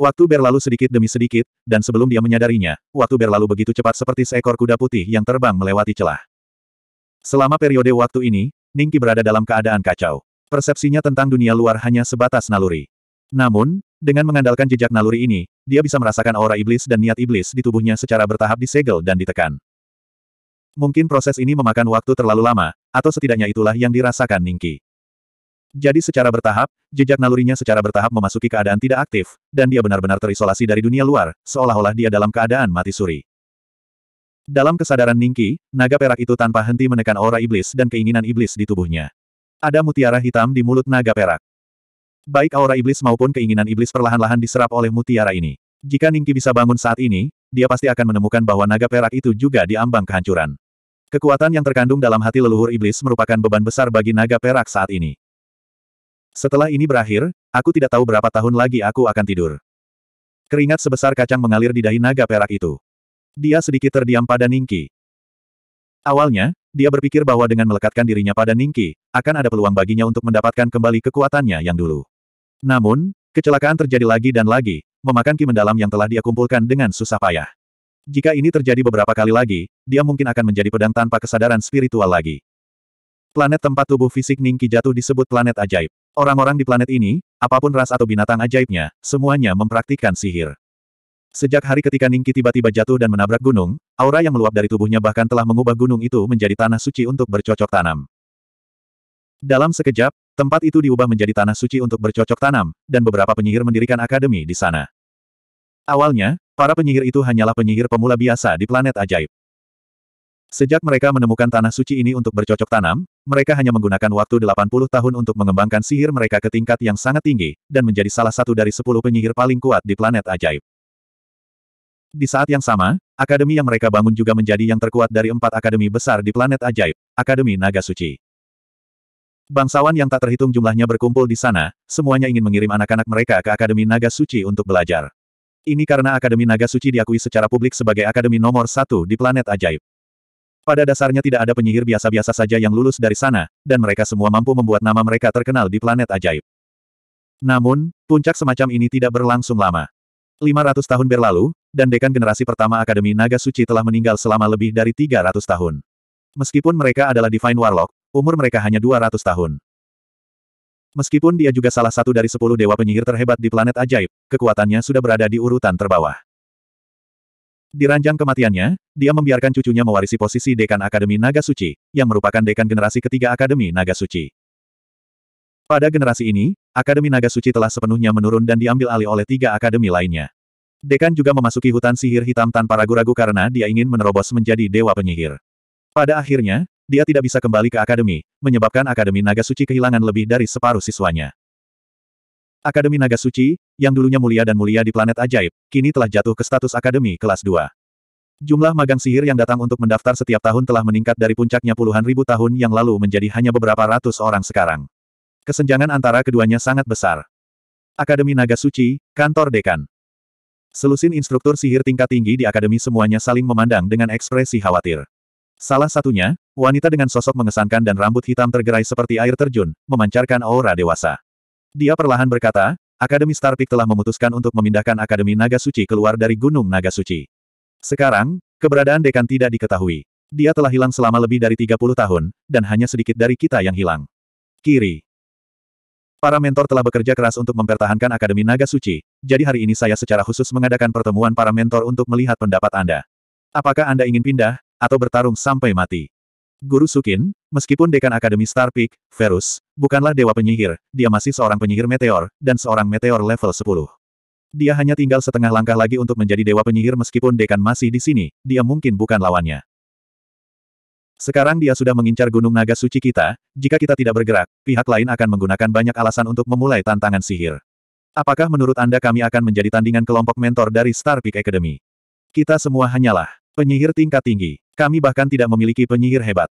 Waktu berlalu sedikit demi sedikit, dan sebelum dia menyadarinya, waktu berlalu begitu cepat seperti seekor kuda putih yang terbang melewati celah. Selama periode waktu ini, Ningki berada dalam keadaan kacau. Persepsinya tentang dunia luar hanya sebatas naluri. Namun, dengan mengandalkan jejak naluri ini, dia bisa merasakan aura iblis dan niat iblis di tubuhnya secara bertahap disegel dan ditekan. Mungkin proses ini memakan waktu terlalu lama, atau setidaknya itulah yang dirasakan Ningki. Jadi secara bertahap, jejak nalurinya secara bertahap memasuki keadaan tidak aktif, dan dia benar-benar terisolasi dari dunia luar, seolah-olah dia dalam keadaan mati suri. Dalam kesadaran Ningki, naga perak itu tanpa henti menekan aura iblis dan keinginan iblis di tubuhnya. Ada mutiara hitam di mulut naga perak. Baik aura iblis maupun keinginan iblis perlahan-lahan diserap oleh mutiara ini. Jika Ningki bisa bangun saat ini, dia pasti akan menemukan bahwa naga perak itu juga diambang kehancuran. Kekuatan yang terkandung dalam hati leluhur iblis merupakan beban besar bagi naga perak saat ini. Setelah ini berakhir, aku tidak tahu berapa tahun lagi aku akan tidur. Keringat sebesar kacang mengalir di dahi naga perak itu. Dia sedikit terdiam pada Ningki. Awalnya, dia berpikir bahwa dengan melekatkan dirinya pada Ningki, akan ada peluang baginya untuk mendapatkan kembali kekuatannya yang dulu. Namun, kecelakaan terjadi lagi dan lagi, memakan ki mendalam yang telah dia kumpulkan dengan susah payah. Jika ini terjadi beberapa kali lagi, dia mungkin akan menjadi pedang tanpa kesadaran spiritual lagi. Planet tempat tubuh fisik Ningki jatuh disebut planet ajaib. Orang-orang di planet ini, apapun ras atau binatang ajaibnya, semuanya mempraktikkan sihir. Sejak hari ketika Ningki tiba-tiba jatuh dan menabrak gunung, aura yang meluap dari tubuhnya bahkan telah mengubah gunung itu menjadi tanah suci untuk bercocok tanam. Dalam sekejap, tempat itu diubah menjadi tanah suci untuk bercocok tanam, dan beberapa penyihir mendirikan akademi di sana. Awalnya, para penyihir itu hanyalah penyihir pemula biasa di planet ajaib. Sejak mereka menemukan tanah suci ini untuk bercocok tanam, mereka hanya menggunakan waktu 80 tahun untuk mengembangkan sihir mereka ke tingkat yang sangat tinggi, dan menjadi salah satu dari 10 penyihir paling kuat di planet ajaib. Di saat yang sama, akademi yang mereka bangun juga menjadi yang terkuat dari empat akademi besar di planet ajaib, Akademi Naga Suci. Bangsawan yang tak terhitung jumlahnya berkumpul di sana, semuanya ingin mengirim anak-anak mereka ke Akademi Naga Suci untuk belajar. Ini karena Akademi Naga Suci diakui secara publik sebagai akademi nomor satu di planet ajaib. Pada dasarnya tidak ada penyihir biasa-biasa saja yang lulus dari sana, dan mereka semua mampu membuat nama mereka terkenal di planet ajaib. Namun, puncak semacam ini tidak berlangsung lama. 500 tahun berlalu, dan dekan generasi pertama Akademi Naga Suci telah meninggal selama lebih dari 300 tahun. Meskipun mereka adalah Divine Warlock, umur mereka hanya 200 tahun. Meskipun dia juga salah satu dari sepuluh dewa penyihir terhebat di planet ajaib, kekuatannya sudah berada di urutan terbawah. Di ranjang kematiannya, dia membiarkan cucunya mewarisi posisi Dekan Akademi Naga Suci, yang merupakan Dekan generasi ketiga Akademi Naga Suci. Pada generasi ini, Akademi Naga Suci telah sepenuhnya menurun dan diambil alih oleh tiga akademi lainnya. Dekan juga memasuki hutan sihir hitam tanpa ragu-ragu karena dia ingin menerobos menjadi Dewa Penyihir. Pada akhirnya, dia tidak bisa kembali ke akademi, menyebabkan Akademi Naga Suci kehilangan lebih dari separuh siswanya. Akademi Naga Suci, yang dulunya mulia dan mulia di planet ajaib, kini telah jatuh ke status akademi kelas 2. Jumlah magang sihir yang datang untuk mendaftar setiap tahun telah meningkat dari puncaknya puluhan ribu tahun yang lalu menjadi hanya beberapa ratus orang sekarang. Kesenjangan antara keduanya sangat besar. Akademi Naga Suci, Kantor Dekan. Selusin instruktur sihir tingkat tinggi di akademi semuanya saling memandang dengan ekspresi khawatir. Salah satunya, wanita dengan sosok mengesankan dan rambut hitam tergerai seperti air terjun, memancarkan aura dewasa. Dia perlahan berkata, Akademi Starpik telah memutuskan untuk memindahkan Akademi Naga Suci keluar dari Gunung Naga Suci. Sekarang, keberadaan Dekan tidak diketahui. Dia telah hilang selama lebih dari 30 tahun, dan hanya sedikit dari kita yang hilang. Kiri. Para mentor telah bekerja keras untuk mempertahankan Akademi Naga Suci, jadi hari ini saya secara khusus mengadakan pertemuan para mentor untuk melihat pendapat Anda. Apakah Anda ingin pindah, atau bertarung sampai mati? Guru Sukin, meskipun dekan Akademi Star Peak, Verus, bukanlah dewa penyihir, dia masih seorang penyihir meteor, dan seorang meteor level 10. Dia hanya tinggal setengah langkah lagi untuk menjadi dewa penyihir meskipun dekan masih di sini, dia mungkin bukan lawannya. Sekarang dia sudah mengincar Gunung Naga Suci kita, jika kita tidak bergerak, pihak lain akan menggunakan banyak alasan untuk memulai tantangan sihir. Apakah menurut Anda kami akan menjadi tandingan kelompok mentor dari Star Peak Academy? Kita semua hanyalah penyihir tingkat tinggi. Kami bahkan tidak memiliki penyihir hebat.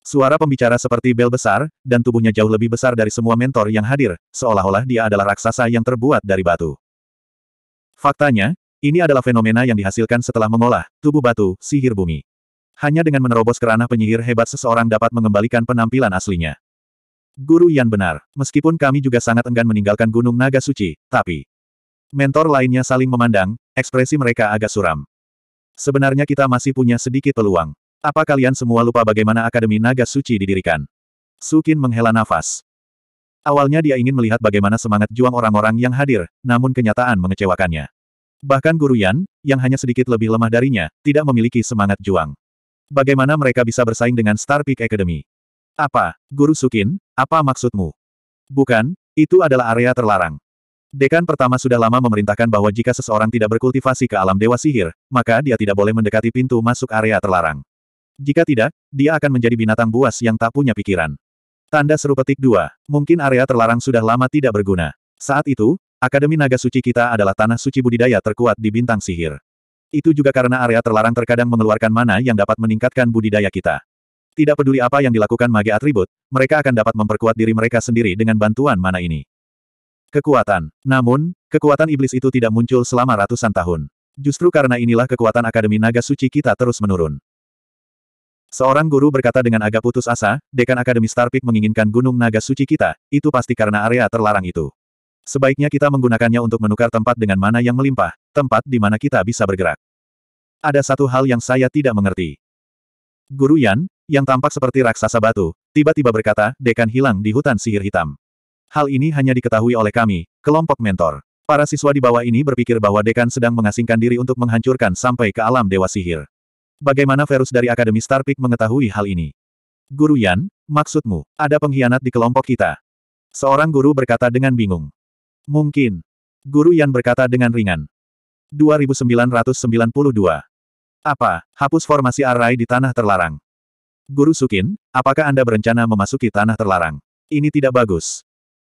Suara pembicara seperti bel besar, dan tubuhnya jauh lebih besar dari semua mentor yang hadir, seolah-olah dia adalah raksasa yang terbuat dari batu. Faktanya, ini adalah fenomena yang dihasilkan setelah mengolah tubuh batu, sihir bumi. Hanya dengan menerobos kerana penyihir hebat seseorang dapat mengembalikan penampilan aslinya. Guru Yan benar, meskipun kami juga sangat enggan meninggalkan Gunung Naga Suci, tapi... Mentor lainnya saling memandang, ekspresi mereka agak suram. Sebenarnya kita masih punya sedikit peluang. Apa kalian semua lupa bagaimana Akademi Naga Suci didirikan? Sukin menghela nafas. Awalnya dia ingin melihat bagaimana semangat juang orang-orang yang hadir, namun kenyataan mengecewakannya. Bahkan Guru Yan, yang hanya sedikit lebih lemah darinya, tidak memiliki semangat juang. Bagaimana mereka bisa bersaing dengan Star Peak Academy? Apa, Guru Sukin, apa maksudmu? Bukan, itu adalah area terlarang. Dekan pertama sudah lama memerintahkan bahwa jika seseorang tidak berkultivasi ke alam dewa sihir, maka dia tidak boleh mendekati pintu masuk area terlarang. Jika tidak, dia akan menjadi binatang buas yang tak punya pikiran. Tanda seru petik dua, Mungkin area terlarang sudah lama tidak berguna. Saat itu, Akademi Naga Suci kita adalah tanah suci budidaya terkuat di bintang sihir. Itu juga karena area terlarang terkadang mengeluarkan mana yang dapat meningkatkan budidaya kita. Tidak peduli apa yang dilakukan mage atribut, mereka akan dapat memperkuat diri mereka sendiri dengan bantuan mana ini. Kekuatan. Namun, kekuatan iblis itu tidak muncul selama ratusan tahun. Justru karena inilah kekuatan Akademi Naga Suci kita terus menurun. Seorang guru berkata dengan agak putus asa, Dekan Akademi Starpik menginginkan Gunung Naga Suci kita, itu pasti karena area terlarang itu. Sebaiknya kita menggunakannya untuk menukar tempat dengan mana yang melimpah, tempat di mana kita bisa bergerak. Ada satu hal yang saya tidak mengerti. Guru Yan, yang tampak seperti raksasa batu, tiba-tiba berkata, Dekan hilang di hutan sihir hitam. Hal ini hanya diketahui oleh kami, kelompok mentor. Para siswa di bawah ini berpikir bahwa dekan sedang mengasingkan diri untuk menghancurkan sampai ke alam dewa sihir. Bagaimana Verus dari Akademi Starpik mengetahui hal ini? Guru Yan, maksudmu, ada pengkhianat di kelompok kita? Seorang guru berkata dengan bingung. Mungkin. Guru Yan berkata dengan ringan. 2992. Apa, hapus formasi arai di tanah terlarang. Guru Sukin, apakah Anda berencana memasuki tanah terlarang? Ini tidak bagus.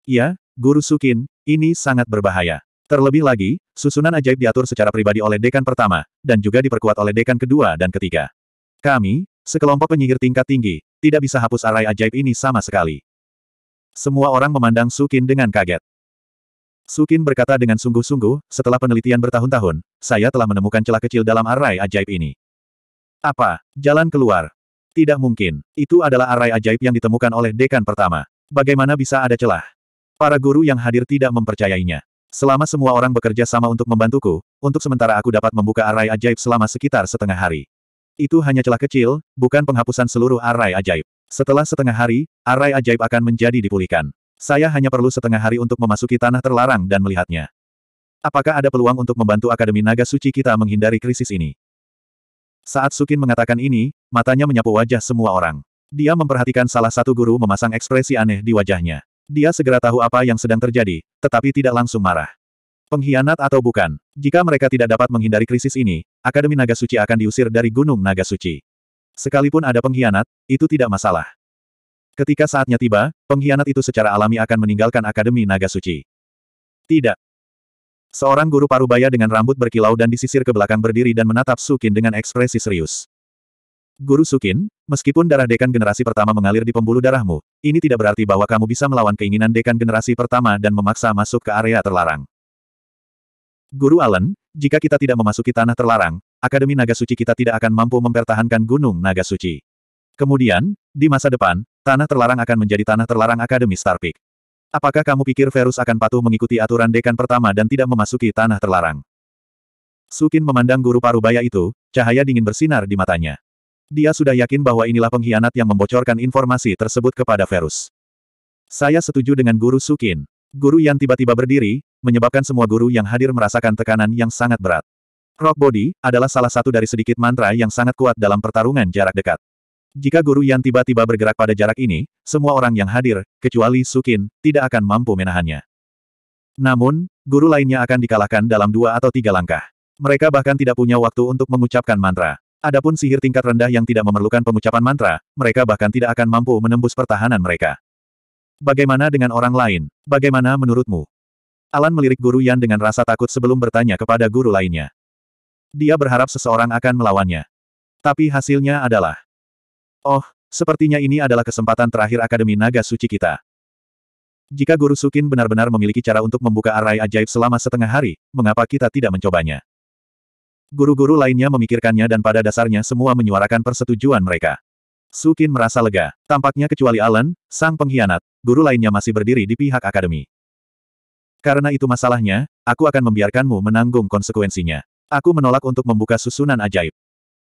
Iya, Guru Sukin, ini sangat berbahaya. Terlebih lagi, susunan ajaib diatur secara pribadi oleh dekan pertama, dan juga diperkuat oleh dekan kedua dan ketiga. Kami, sekelompok penyihir tingkat tinggi, tidak bisa hapus arai ajaib ini sama sekali. Semua orang memandang Sukin dengan kaget. Sukin berkata dengan sungguh-sungguh, setelah penelitian bertahun-tahun, saya telah menemukan celah kecil dalam arai ajaib ini. Apa? Jalan keluar? Tidak mungkin. Itu adalah arai ajaib yang ditemukan oleh dekan pertama. Bagaimana bisa ada celah? Para guru yang hadir tidak mempercayainya. Selama semua orang bekerja sama untuk membantuku, untuk sementara aku dapat membuka array ajaib selama sekitar setengah hari. Itu hanya celah kecil, bukan penghapusan seluruh array ajaib. Setelah setengah hari, array ajaib akan menjadi dipulihkan. Saya hanya perlu setengah hari untuk memasuki tanah terlarang dan melihatnya. Apakah ada peluang untuk membantu Akademi Naga Suci kita menghindari krisis ini? Saat Sukin mengatakan ini, matanya menyapu wajah semua orang. Dia memperhatikan salah satu guru memasang ekspresi aneh di wajahnya. Dia segera tahu apa yang sedang terjadi, tetapi tidak langsung marah. Pengkhianat atau bukan, jika mereka tidak dapat menghindari krisis ini, Akademi Naga Suci akan diusir dari Gunung Naga Suci. Sekalipun ada pengkhianat, itu tidak masalah. Ketika saatnya tiba, pengkhianat itu secara alami akan meninggalkan Akademi Naga Suci. Tidak. Seorang guru parubaya dengan rambut berkilau dan disisir ke belakang berdiri dan menatap Sukin dengan ekspresi serius. Guru Sukin, Meskipun darah dekan generasi pertama mengalir di pembuluh darahmu, ini tidak berarti bahwa kamu bisa melawan keinginan dekan generasi pertama dan memaksa masuk ke area terlarang. Guru Allen, jika kita tidak memasuki tanah terlarang, Akademi Naga Suci kita tidak akan mampu mempertahankan Gunung Naga Suci. Kemudian, di masa depan, tanah terlarang akan menjadi tanah terlarang Akademi Starpeak. Apakah kamu pikir Verus akan patuh mengikuti aturan dekan pertama dan tidak memasuki tanah terlarang? Sukin memandang guru parubaya itu, cahaya dingin bersinar di matanya. Dia sudah yakin bahwa inilah pengkhianat yang membocorkan informasi tersebut kepada Verus. Saya setuju dengan Guru Sukin. Guru Yan tiba-tiba berdiri, menyebabkan semua guru yang hadir merasakan tekanan yang sangat berat. Rock Body adalah salah satu dari sedikit mantra yang sangat kuat dalam pertarungan jarak dekat. Jika Guru Yan tiba-tiba bergerak pada jarak ini, semua orang yang hadir, kecuali Sukin, tidak akan mampu menahannya. Namun, guru lainnya akan dikalahkan dalam dua atau tiga langkah. Mereka bahkan tidak punya waktu untuk mengucapkan mantra. Adapun sihir tingkat rendah yang tidak memerlukan pengucapan mantra, mereka bahkan tidak akan mampu menembus pertahanan mereka. Bagaimana dengan orang lain? Bagaimana menurutmu? Alan melirik guru Yan dengan rasa takut sebelum bertanya kepada guru lainnya. Dia berharap seseorang akan melawannya. Tapi hasilnya adalah... Oh, sepertinya ini adalah kesempatan terakhir Akademi Naga Suci kita. Jika Guru Sukin benar-benar memiliki cara untuk membuka arai ajaib selama setengah hari, mengapa kita tidak mencobanya? Guru-guru lainnya memikirkannya dan pada dasarnya semua menyuarakan persetujuan mereka. Sukin merasa lega. Tampaknya kecuali Alan, sang pengkhianat, guru lainnya masih berdiri di pihak akademi. Karena itu masalahnya, aku akan membiarkanmu menanggung konsekuensinya. Aku menolak untuk membuka susunan ajaib.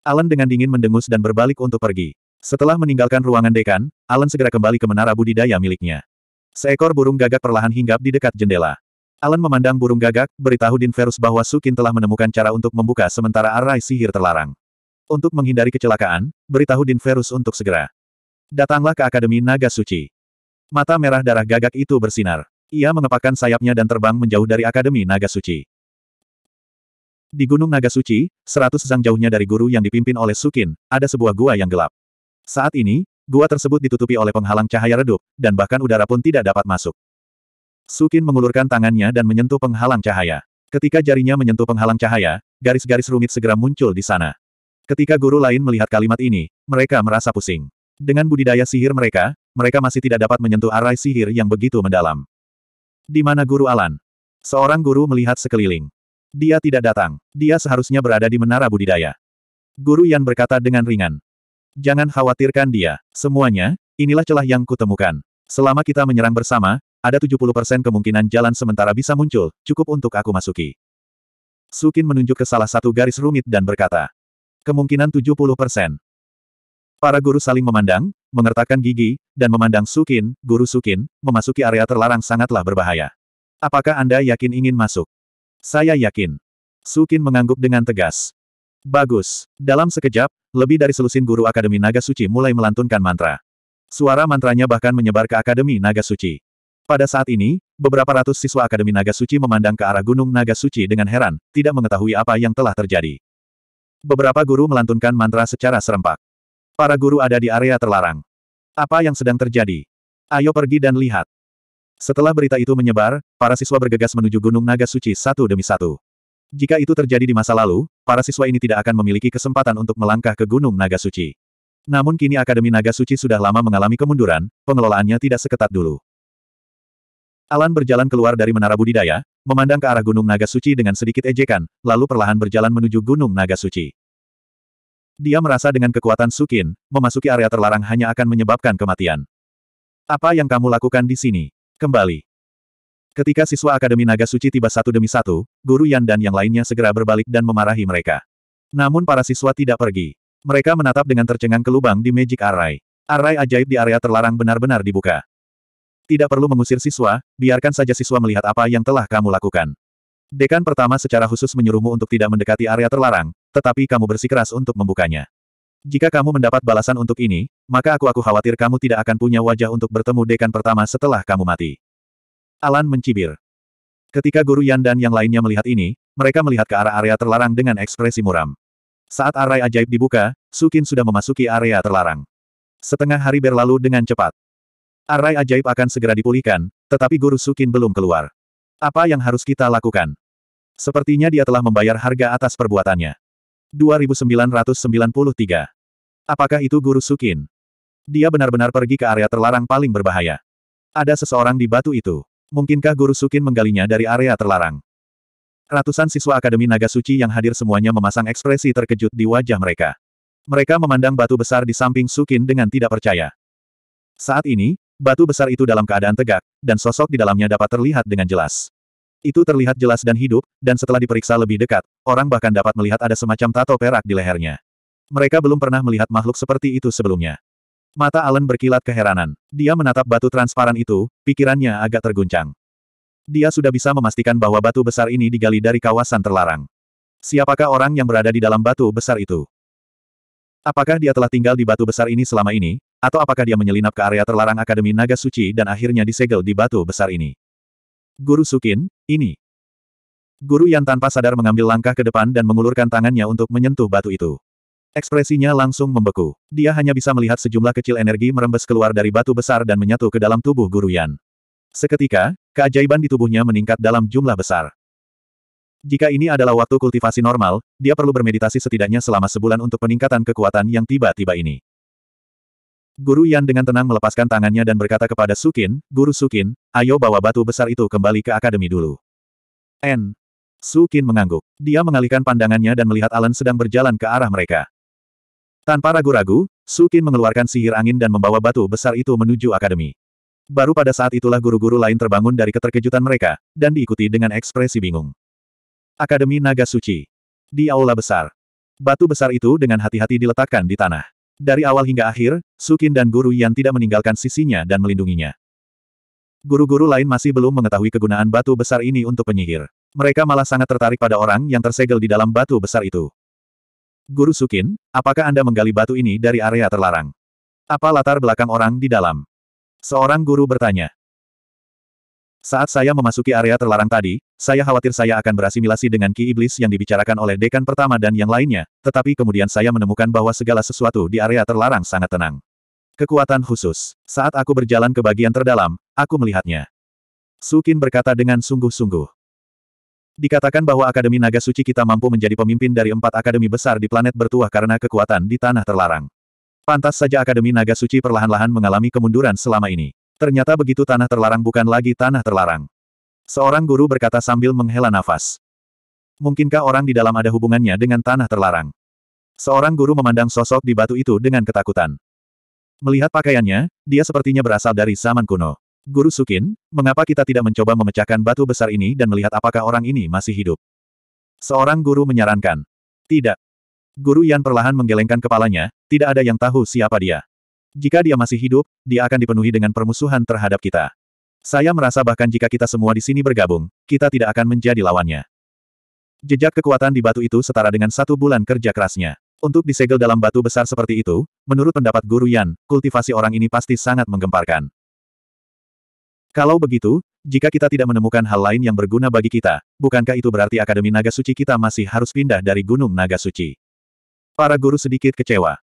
Alan dengan dingin mendengus dan berbalik untuk pergi. Setelah meninggalkan ruangan dekan, Alan segera kembali ke menara budidaya miliknya. Seekor burung gagak perlahan hinggap di dekat jendela. Alan memandang burung gagak, beritahu Din bahwa Sukin telah menemukan cara untuk membuka sementara arai sihir terlarang. Untuk menghindari kecelakaan, beritahu Din untuk segera. Datanglah ke Akademi Naga Suci. Mata merah darah gagak itu bersinar. Ia mengepakkan sayapnya dan terbang menjauh dari Akademi Naga Suci. Di Gunung Naga Suci, seratus zang jauhnya dari guru yang dipimpin oleh Sukin, ada sebuah gua yang gelap. Saat ini, gua tersebut ditutupi oleh penghalang cahaya redup, dan bahkan udara pun tidak dapat masuk. Sukin mengulurkan tangannya dan menyentuh penghalang cahaya. Ketika jarinya menyentuh penghalang cahaya, garis-garis rumit segera muncul di sana. Ketika guru lain melihat kalimat ini, mereka merasa pusing. Dengan budidaya sihir mereka, mereka masih tidak dapat menyentuh arai sihir yang begitu mendalam. Di mana guru Alan? Seorang guru melihat sekeliling. Dia tidak datang. Dia seharusnya berada di menara budidaya. Guru Yan berkata dengan ringan. Jangan khawatirkan dia. Semuanya, inilah celah yang kutemukan. Selama kita menyerang bersama, ada 70% kemungkinan jalan sementara bisa muncul, cukup untuk aku masuki. Sukin menunjuk ke salah satu garis rumit dan berkata, kemungkinan 70%. Para guru saling memandang, mengertakkan gigi, dan memandang Sukin, guru Sukin, memasuki area terlarang sangatlah berbahaya. Apakah Anda yakin ingin masuk? Saya yakin. Sukin mengangguk dengan tegas. Bagus. Dalam sekejap, lebih dari selusin guru Akademi Naga Suci mulai melantunkan mantra. Suara mantranya bahkan menyebar ke Akademi Naga Suci. Pada saat ini, beberapa ratus siswa Akademi Naga Suci memandang ke arah Gunung Naga Suci dengan heran, tidak mengetahui apa yang telah terjadi. Beberapa guru melantunkan mantra secara serempak. Para guru ada di area terlarang. Apa yang sedang terjadi? Ayo pergi dan lihat. Setelah berita itu menyebar, para siswa bergegas menuju Gunung Naga Suci satu demi satu. Jika itu terjadi di masa lalu, para siswa ini tidak akan memiliki kesempatan untuk melangkah ke Gunung Naga Suci. Namun kini Akademi Naga Suci sudah lama mengalami kemunduran, pengelolaannya tidak seketat dulu. Alan berjalan keluar dari menara budidaya, memandang ke arah Gunung Naga Suci dengan sedikit ejekan, lalu perlahan berjalan menuju Gunung Naga Suci. Dia merasa dengan kekuatan Sukin, memasuki area terlarang hanya akan menyebabkan kematian. Apa yang kamu lakukan di sini? Kembali. Ketika siswa Akademi Naga Suci tiba satu demi satu, Guru Yan dan yang lainnya segera berbalik dan memarahi mereka. Namun para siswa tidak pergi. Mereka menatap dengan tercengang ke lubang di Magic Array. Array ajaib di area terlarang benar-benar dibuka tidak perlu mengusir siswa, biarkan saja siswa melihat apa yang telah kamu lakukan. Dekan pertama secara khusus menyuruhmu untuk tidak mendekati area terlarang, tetapi kamu bersikeras untuk membukanya. Jika kamu mendapat balasan untuk ini, maka aku-aku khawatir kamu tidak akan punya wajah untuk bertemu dekan pertama setelah kamu mati. Alan mencibir. Ketika Guru Yan dan yang lainnya melihat ini, mereka melihat ke arah area terlarang dengan ekspresi muram. Saat arai ajaib dibuka, Sukin sudah memasuki area terlarang. Setengah hari berlalu dengan cepat. Arai ajaib akan segera dipulihkan, tetapi Guru Sukin belum keluar. Apa yang harus kita lakukan? Sepertinya dia telah membayar harga atas perbuatannya. 2993. Apakah itu Guru Sukin? Dia benar-benar pergi ke area terlarang paling berbahaya. Ada seseorang di batu itu. Mungkinkah Guru Sukin menggalinya dari area terlarang? Ratusan siswa Akademi Naga Suci yang hadir semuanya memasang ekspresi terkejut di wajah mereka. Mereka memandang batu besar di samping Sukin dengan tidak percaya. Saat ini, Batu besar itu dalam keadaan tegak, dan sosok di dalamnya dapat terlihat dengan jelas. Itu terlihat jelas dan hidup, dan setelah diperiksa lebih dekat, orang bahkan dapat melihat ada semacam tato perak di lehernya. Mereka belum pernah melihat makhluk seperti itu sebelumnya. Mata Allen berkilat keheranan. Dia menatap batu transparan itu, pikirannya agak terguncang. Dia sudah bisa memastikan bahwa batu besar ini digali dari kawasan terlarang. Siapakah orang yang berada di dalam batu besar itu? Apakah dia telah tinggal di batu besar ini selama ini, atau apakah dia menyelinap ke area terlarang Akademi Naga Suci dan akhirnya disegel di batu besar ini? Guru Sukin, ini. Guru Yan tanpa sadar mengambil langkah ke depan dan mengulurkan tangannya untuk menyentuh batu itu. Ekspresinya langsung membeku. Dia hanya bisa melihat sejumlah kecil energi merembes keluar dari batu besar dan menyatu ke dalam tubuh Guru Yan. Seketika, keajaiban di tubuhnya meningkat dalam jumlah besar. Jika ini adalah waktu kultivasi normal, dia perlu bermeditasi setidaknya selama sebulan untuk peningkatan kekuatan yang tiba-tiba ini. Guru Yan dengan tenang melepaskan tangannya dan berkata kepada Sukin, Guru Sukin, ayo bawa batu besar itu kembali ke akademi dulu. N. Sukin mengangguk. Dia mengalihkan pandangannya dan melihat Alan sedang berjalan ke arah mereka. Tanpa ragu-ragu, Sukin mengeluarkan sihir angin dan membawa batu besar itu menuju akademi. Baru pada saat itulah guru-guru lain terbangun dari keterkejutan mereka, dan diikuti dengan ekspresi bingung. Akademi Naga Suci. Di aula besar. Batu besar itu dengan hati-hati diletakkan di tanah. Dari awal hingga akhir, Sukin dan Guru Yan tidak meninggalkan sisinya dan melindunginya. Guru-guru lain masih belum mengetahui kegunaan batu besar ini untuk penyihir. Mereka malah sangat tertarik pada orang yang tersegel di dalam batu besar itu. Guru Sukin, apakah Anda menggali batu ini dari area terlarang? Apa latar belakang orang di dalam? Seorang guru bertanya. Saat saya memasuki area terlarang tadi, saya khawatir saya akan berasimilasi dengan ki iblis yang dibicarakan oleh dekan pertama dan yang lainnya, tetapi kemudian saya menemukan bahwa segala sesuatu di area terlarang sangat tenang. Kekuatan khusus. Saat aku berjalan ke bagian terdalam, aku melihatnya. Sukin berkata dengan sungguh-sungguh. Dikatakan bahwa Akademi Naga Suci kita mampu menjadi pemimpin dari empat akademi besar di planet bertuah karena kekuatan di tanah terlarang. Pantas saja Akademi Naga Suci perlahan-lahan mengalami kemunduran selama ini. Ternyata begitu tanah terlarang bukan lagi tanah terlarang. Seorang guru berkata sambil menghela nafas. Mungkinkah orang di dalam ada hubungannya dengan tanah terlarang? Seorang guru memandang sosok di batu itu dengan ketakutan. Melihat pakaiannya, dia sepertinya berasal dari zaman kuno. Guru Sukin, mengapa kita tidak mencoba memecahkan batu besar ini dan melihat apakah orang ini masih hidup? Seorang guru menyarankan. Tidak. Guru Yan perlahan menggelengkan kepalanya, tidak ada yang tahu siapa dia. Jika dia masih hidup, dia akan dipenuhi dengan permusuhan terhadap kita. Saya merasa bahkan jika kita semua di sini bergabung, kita tidak akan menjadi lawannya. Jejak kekuatan di batu itu setara dengan satu bulan kerja kerasnya. Untuk disegel dalam batu besar seperti itu, menurut pendapat Guru Yan, kultivasi orang ini pasti sangat menggemparkan. Kalau begitu, jika kita tidak menemukan hal lain yang berguna bagi kita, bukankah itu berarti Akademi Naga Suci kita masih harus pindah dari Gunung Naga Suci? Para guru sedikit kecewa.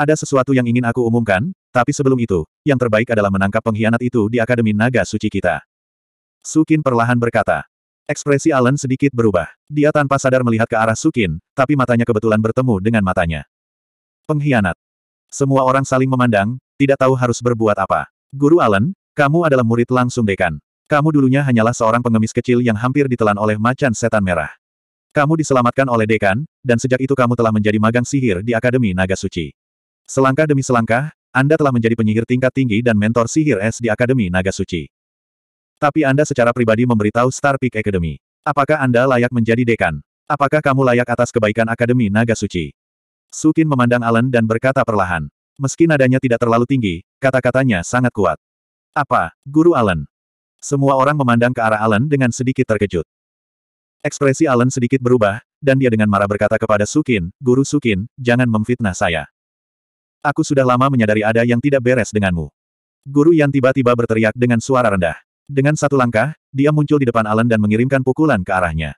Ada sesuatu yang ingin aku umumkan, tapi sebelum itu, yang terbaik adalah menangkap pengkhianat itu di Akademi Naga Suci kita. Sukin perlahan berkata. Ekspresi Alan sedikit berubah. Dia tanpa sadar melihat ke arah Sukin, tapi matanya kebetulan bertemu dengan matanya. Pengkhianat. Semua orang saling memandang, tidak tahu harus berbuat apa. Guru Alan, kamu adalah murid langsung dekan. Kamu dulunya hanyalah seorang pengemis kecil yang hampir ditelan oleh macan setan merah. Kamu diselamatkan oleh dekan, dan sejak itu kamu telah menjadi magang sihir di Akademi Naga Suci. Selangkah demi selangkah, Anda telah menjadi penyihir tingkat tinggi dan mentor sihir es di Akademi Naga Suci. Tapi Anda secara pribadi memberitahu Star Peak Academy. Apakah Anda layak menjadi dekan? Apakah kamu layak atas kebaikan Akademi Naga Suci? Sukin memandang Alan dan berkata perlahan. Meski nadanya tidak terlalu tinggi, kata-katanya sangat kuat. Apa, Guru Alan? Semua orang memandang ke arah Alan dengan sedikit terkejut. Ekspresi Alan sedikit berubah, dan dia dengan marah berkata kepada Sukin, Guru Sukin, jangan memfitnah saya. Aku sudah lama menyadari ada yang tidak beres denganmu. Guru Yan tiba-tiba berteriak dengan suara rendah. Dengan satu langkah, dia muncul di depan Alan dan mengirimkan pukulan ke arahnya.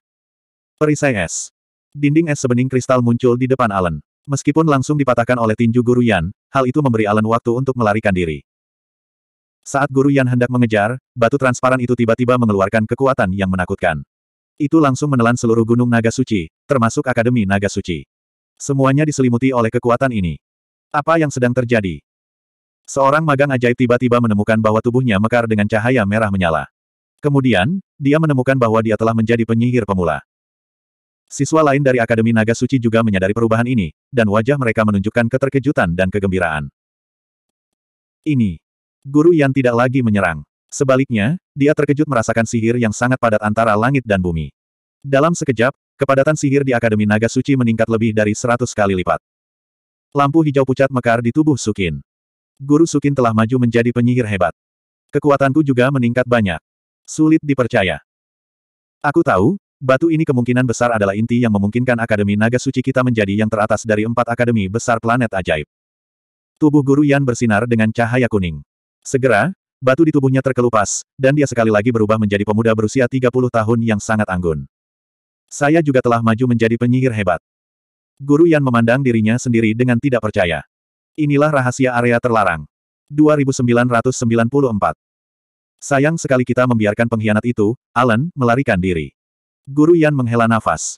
Perisai es. Dinding es sebening kristal muncul di depan Alan. Meskipun langsung dipatahkan oleh tinju Guru Yan, hal itu memberi Alan waktu untuk melarikan diri. Saat Guru Yan hendak mengejar, batu transparan itu tiba-tiba mengeluarkan kekuatan yang menakutkan. Itu langsung menelan seluruh gunung naga suci, termasuk Akademi Naga Suci. Semuanya diselimuti oleh kekuatan ini. Apa yang sedang terjadi? Seorang magang ajaib tiba-tiba menemukan bahwa tubuhnya mekar dengan cahaya merah menyala. Kemudian, dia menemukan bahwa dia telah menjadi penyihir pemula. Siswa lain dari Akademi Naga Suci juga menyadari perubahan ini, dan wajah mereka menunjukkan keterkejutan dan kegembiraan. Ini. Guru yang tidak lagi menyerang. Sebaliknya, dia terkejut merasakan sihir yang sangat padat antara langit dan bumi. Dalam sekejap, kepadatan sihir di Akademi Naga Suci meningkat lebih dari seratus kali lipat. Lampu hijau pucat mekar di tubuh Sukin. Guru Sukin telah maju menjadi penyihir hebat. Kekuatanku juga meningkat banyak. Sulit dipercaya. Aku tahu, batu ini kemungkinan besar adalah inti yang memungkinkan Akademi Naga Suci kita menjadi yang teratas dari empat akademi besar planet ajaib. Tubuh Guru Yan bersinar dengan cahaya kuning. Segera, batu di tubuhnya terkelupas, dan dia sekali lagi berubah menjadi pemuda berusia 30 tahun yang sangat anggun. Saya juga telah maju menjadi penyihir hebat. Guru Yan memandang dirinya sendiri dengan tidak percaya. Inilah rahasia area terlarang. 2994. Sayang sekali kita membiarkan pengkhianat itu, Alan, melarikan diri. Guru Yan menghela nafas.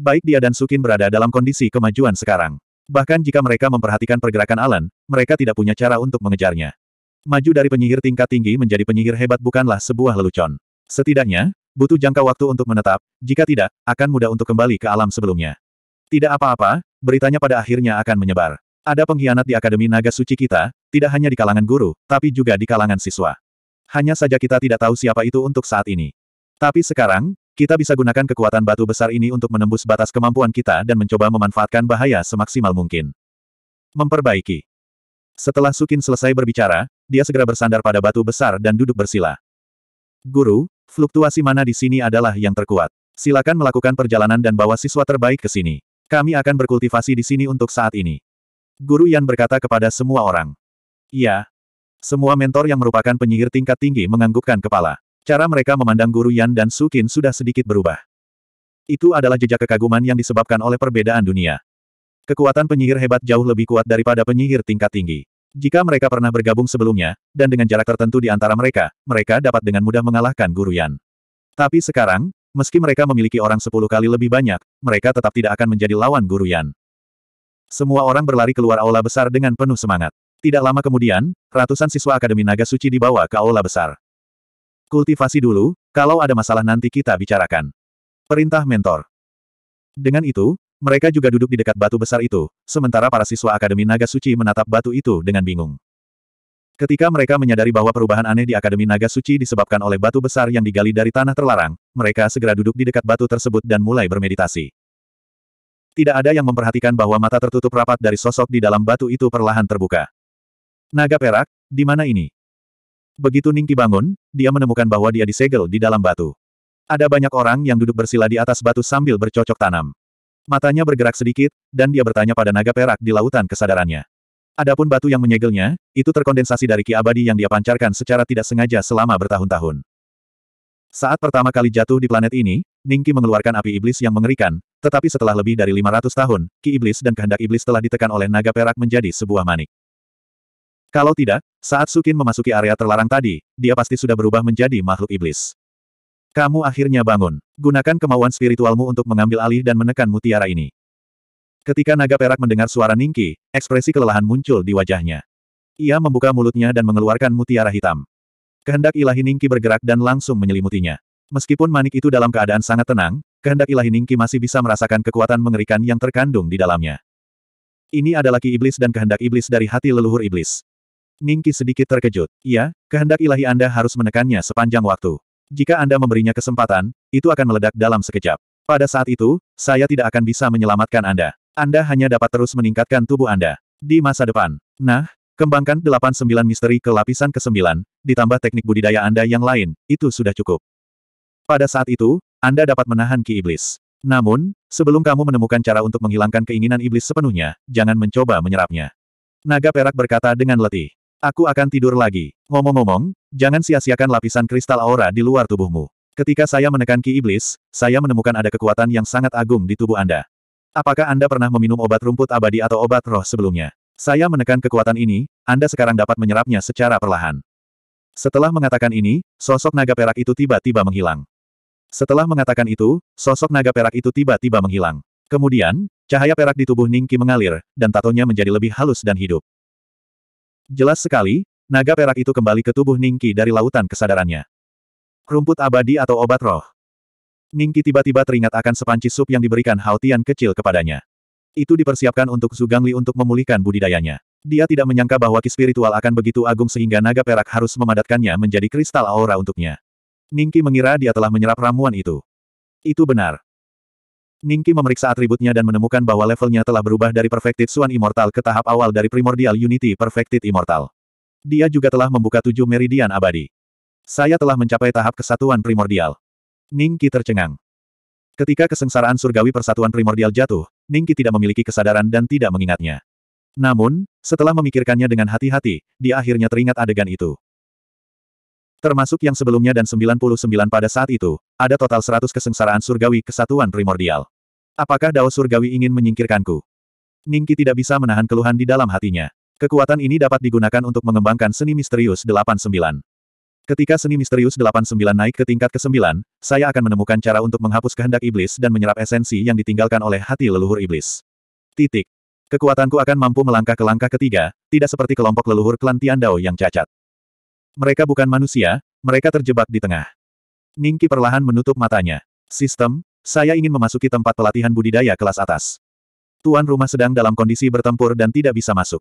Baik dia dan Sukin berada dalam kondisi kemajuan sekarang. Bahkan jika mereka memperhatikan pergerakan Alan, mereka tidak punya cara untuk mengejarnya. Maju dari penyihir tingkat tinggi menjadi penyihir hebat bukanlah sebuah lelucon. Setidaknya, butuh jangka waktu untuk menetap, jika tidak, akan mudah untuk kembali ke alam sebelumnya. Tidak apa-apa, beritanya pada akhirnya akan menyebar. Ada pengkhianat di Akademi Naga Suci kita, tidak hanya di kalangan guru, tapi juga di kalangan siswa. Hanya saja kita tidak tahu siapa itu untuk saat ini. Tapi sekarang, kita bisa gunakan kekuatan batu besar ini untuk menembus batas kemampuan kita dan mencoba memanfaatkan bahaya semaksimal mungkin. Memperbaiki. Setelah Sukin selesai berbicara, dia segera bersandar pada batu besar dan duduk bersila. Guru, fluktuasi mana di sini adalah yang terkuat. Silakan melakukan perjalanan dan bawa siswa terbaik ke sini. Kami akan berkultivasi di sini untuk saat ini. Guru Yan berkata kepada semua orang. Iya. Semua mentor yang merupakan penyihir tingkat tinggi menganggukkan kepala. Cara mereka memandang Guru Yan dan Sukin sudah sedikit berubah. Itu adalah jejak kekaguman yang disebabkan oleh perbedaan dunia. Kekuatan penyihir hebat jauh lebih kuat daripada penyihir tingkat tinggi. Jika mereka pernah bergabung sebelumnya, dan dengan jarak tertentu di antara mereka, mereka dapat dengan mudah mengalahkan Guru Yan. Tapi sekarang, Meski mereka memiliki orang sepuluh kali lebih banyak, mereka tetap tidak akan menjadi lawan Guru Yan. Semua orang berlari keluar aula besar dengan penuh semangat. Tidak lama kemudian, ratusan siswa Akademi Naga Suci dibawa ke aula besar. Kultivasi dulu, kalau ada masalah nanti kita bicarakan. Perintah mentor. Dengan itu, mereka juga duduk di dekat batu besar itu, sementara para siswa Akademi Naga Suci menatap batu itu dengan bingung. Ketika mereka menyadari bahwa perubahan aneh di Akademi Naga Suci disebabkan oleh batu besar yang digali dari tanah terlarang, mereka segera duduk di dekat batu tersebut dan mulai bermeditasi. Tidak ada yang memperhatikan bahwa mata tertutup rapat dari sosok di dalam batu itu perlahan terbuka. Naga perak, di mana ini? Begitu Ningki bangun, dia menemukan bahwa dia disegel di dalam batu. Ada banyak orang yang duduk bersila di atas batu sambil bercocok tanam. Matanya bergerak sedikit, dan dia bertanya pada naga perak di lautan kesadarannya. Adapun batu yang menyegelnya, itu terkondensasi dari ki abadi yang dia pancarkan secara tidak sengaja selama bertahun-tahun. Saat pertama kali jatuh di planet ini, Ningki mengeluarkan api iblis yang mengerikan, tetapi setelah lebih dari 500 tahun, ki iblis dan kehendak iblis telah ditekan oleh naga perak menjadi sebuah manik. Kalau tidak, saat Sukin memasuki area terlarang tadi, dia pasti sudah berubah menjadi makhluk iblis. Kamu akhirnya bangun. Gunakan kemauan spiritualmu untuk mengambil alih dan menekan mutiara ini. Ketika naga perak mendengar suara Ningki, ekspresi kelelahan muncul di wajahnya. Ia membuka mulutnya dan mengeluarkan mutiara hitam. Kehendak ilahi Ningki bergerak dan langsung menyelimutinya. Meskipun manik itu dalam keadaan sangat tenang, kehendak ilahi Ningki masih bisa merasakan kekuatan mengerikan yang terkandung di dalamnya. Ini adalah ki iblis dan kehendak iblis dari hati leluhur iblis. Ningki sedikit terkejut. Iya, kehendak ilahi Anda harus menekannya sepanjang waktu. Jika Anda memberinya kesempatan, itu akan meledak dalam sekejap. Pada saat itu, saya tidak akan bisa menyelamatkan Anda. Anda hanya dapat terus meningkatkan tubuh Anda. Di masa depan. Nah, kembangkan 89 misteri ke lapisan ke-9, ditambah teknik budidaya Anda yang lain, itu sudah cukup. Pada saat itu, Anda dapat menahan ki iblis. Namun, sebelum kamu menemukan cara untuk menghilangkan keinginan iblis sepenuhnya, jangan mencoba menyerapnya. Naga perak berkata dengan letih. Aku akan tidur lagi. Ngomong-ngomong, jangan sia-siakan lapisan kristal aura di luar tubuhmu. Ketika saya menekan ki iblis, saya menemukan ada kekuatan yang sangat agung di tubuh Anda. Apakah Anda pernah meminum obat rumput abadi atau obat roh sebelumnya? Saya menekan kekuatan ini, Anda sekarang dapat menyerapnya secara perlahan. Setelah mengatakan ini, sosok naga perak itu tiba-tiba menghilang. Setelah mengatakan itu, sosok naga perak itu tiba-tiba menghilang. Kemudian, cahaya perak di tubuh Ningki mengalir, dan tatonya menjadi lebih halus dan hidup. Jelas sekali, naga perak itu kembali ke tubuh Ningki dari lautan kesadarannya. Rumput abadi atau obat roh. Ningki tiba-tiba teringat akan sepanci sup yang diberikan Hao kecil kepadanya. Itu dipersiapkan untuk Zugangli untuk memulihkan budidayanya. Dia tidak menyangka bahwa ki spiritual akan begitu agung sehingga naga perak harus memadatkannya menjadi kristal aura untuknya. Ningki mengira dia telah menyerap ramuan itu. Itu benar. Ningki memeriksa atributnya dan menemukan bahwa levelnya telah berubah dari Perfected Swan Immortal ke tahap awal dari Primordial Unity Perfected Immortal. Dia juga telah membuka tujuh meridian abadi. Saya telah mencapai tahap kesatuan primordial. Ningki tercengang. Ketika kesengsaraan surgawi persatuan primordial jatuh, Ningki tidak memiliki kesadaran dan tidak mengingatnya. Namun, setelah memikirkannya dengan hati-hati, dia akhirnya teringat adegan itu. Termasuk yang sebelumnya dan 99 pada saat itu, ada total 100 kesengsaraan surgawi kesatuan primordial. Apakah Dao Surgawi ingin menyingkirkanku? Ningki tidak bisa menahan keluhan di dalam hatinya. Kekuatan ini dapat digunakan untuk mengembangkan seni misterius 89. Ketika seni misterius 89 naik ke tingkat ke-9, saya akan menemukan cara untuk menghapus kehendak iblis dan menyerap esensi yang ditinggalkan oleh hati leluhur iblis. Titik. Kekuatanku akan mampu melangkah ke langkah ketiga, tidak seperti kelompok leluhur klan Tiandao yang cacat. Mereka bukan manusia, mereka terjebak di tengah. Ningki perlahan menutup matanya. Sistem, saya ingin memasuki tempat pelatihan budidaya kelas atas. Tuan rumah sedang dalam kondisi bertempur dan tidak bisa masuk.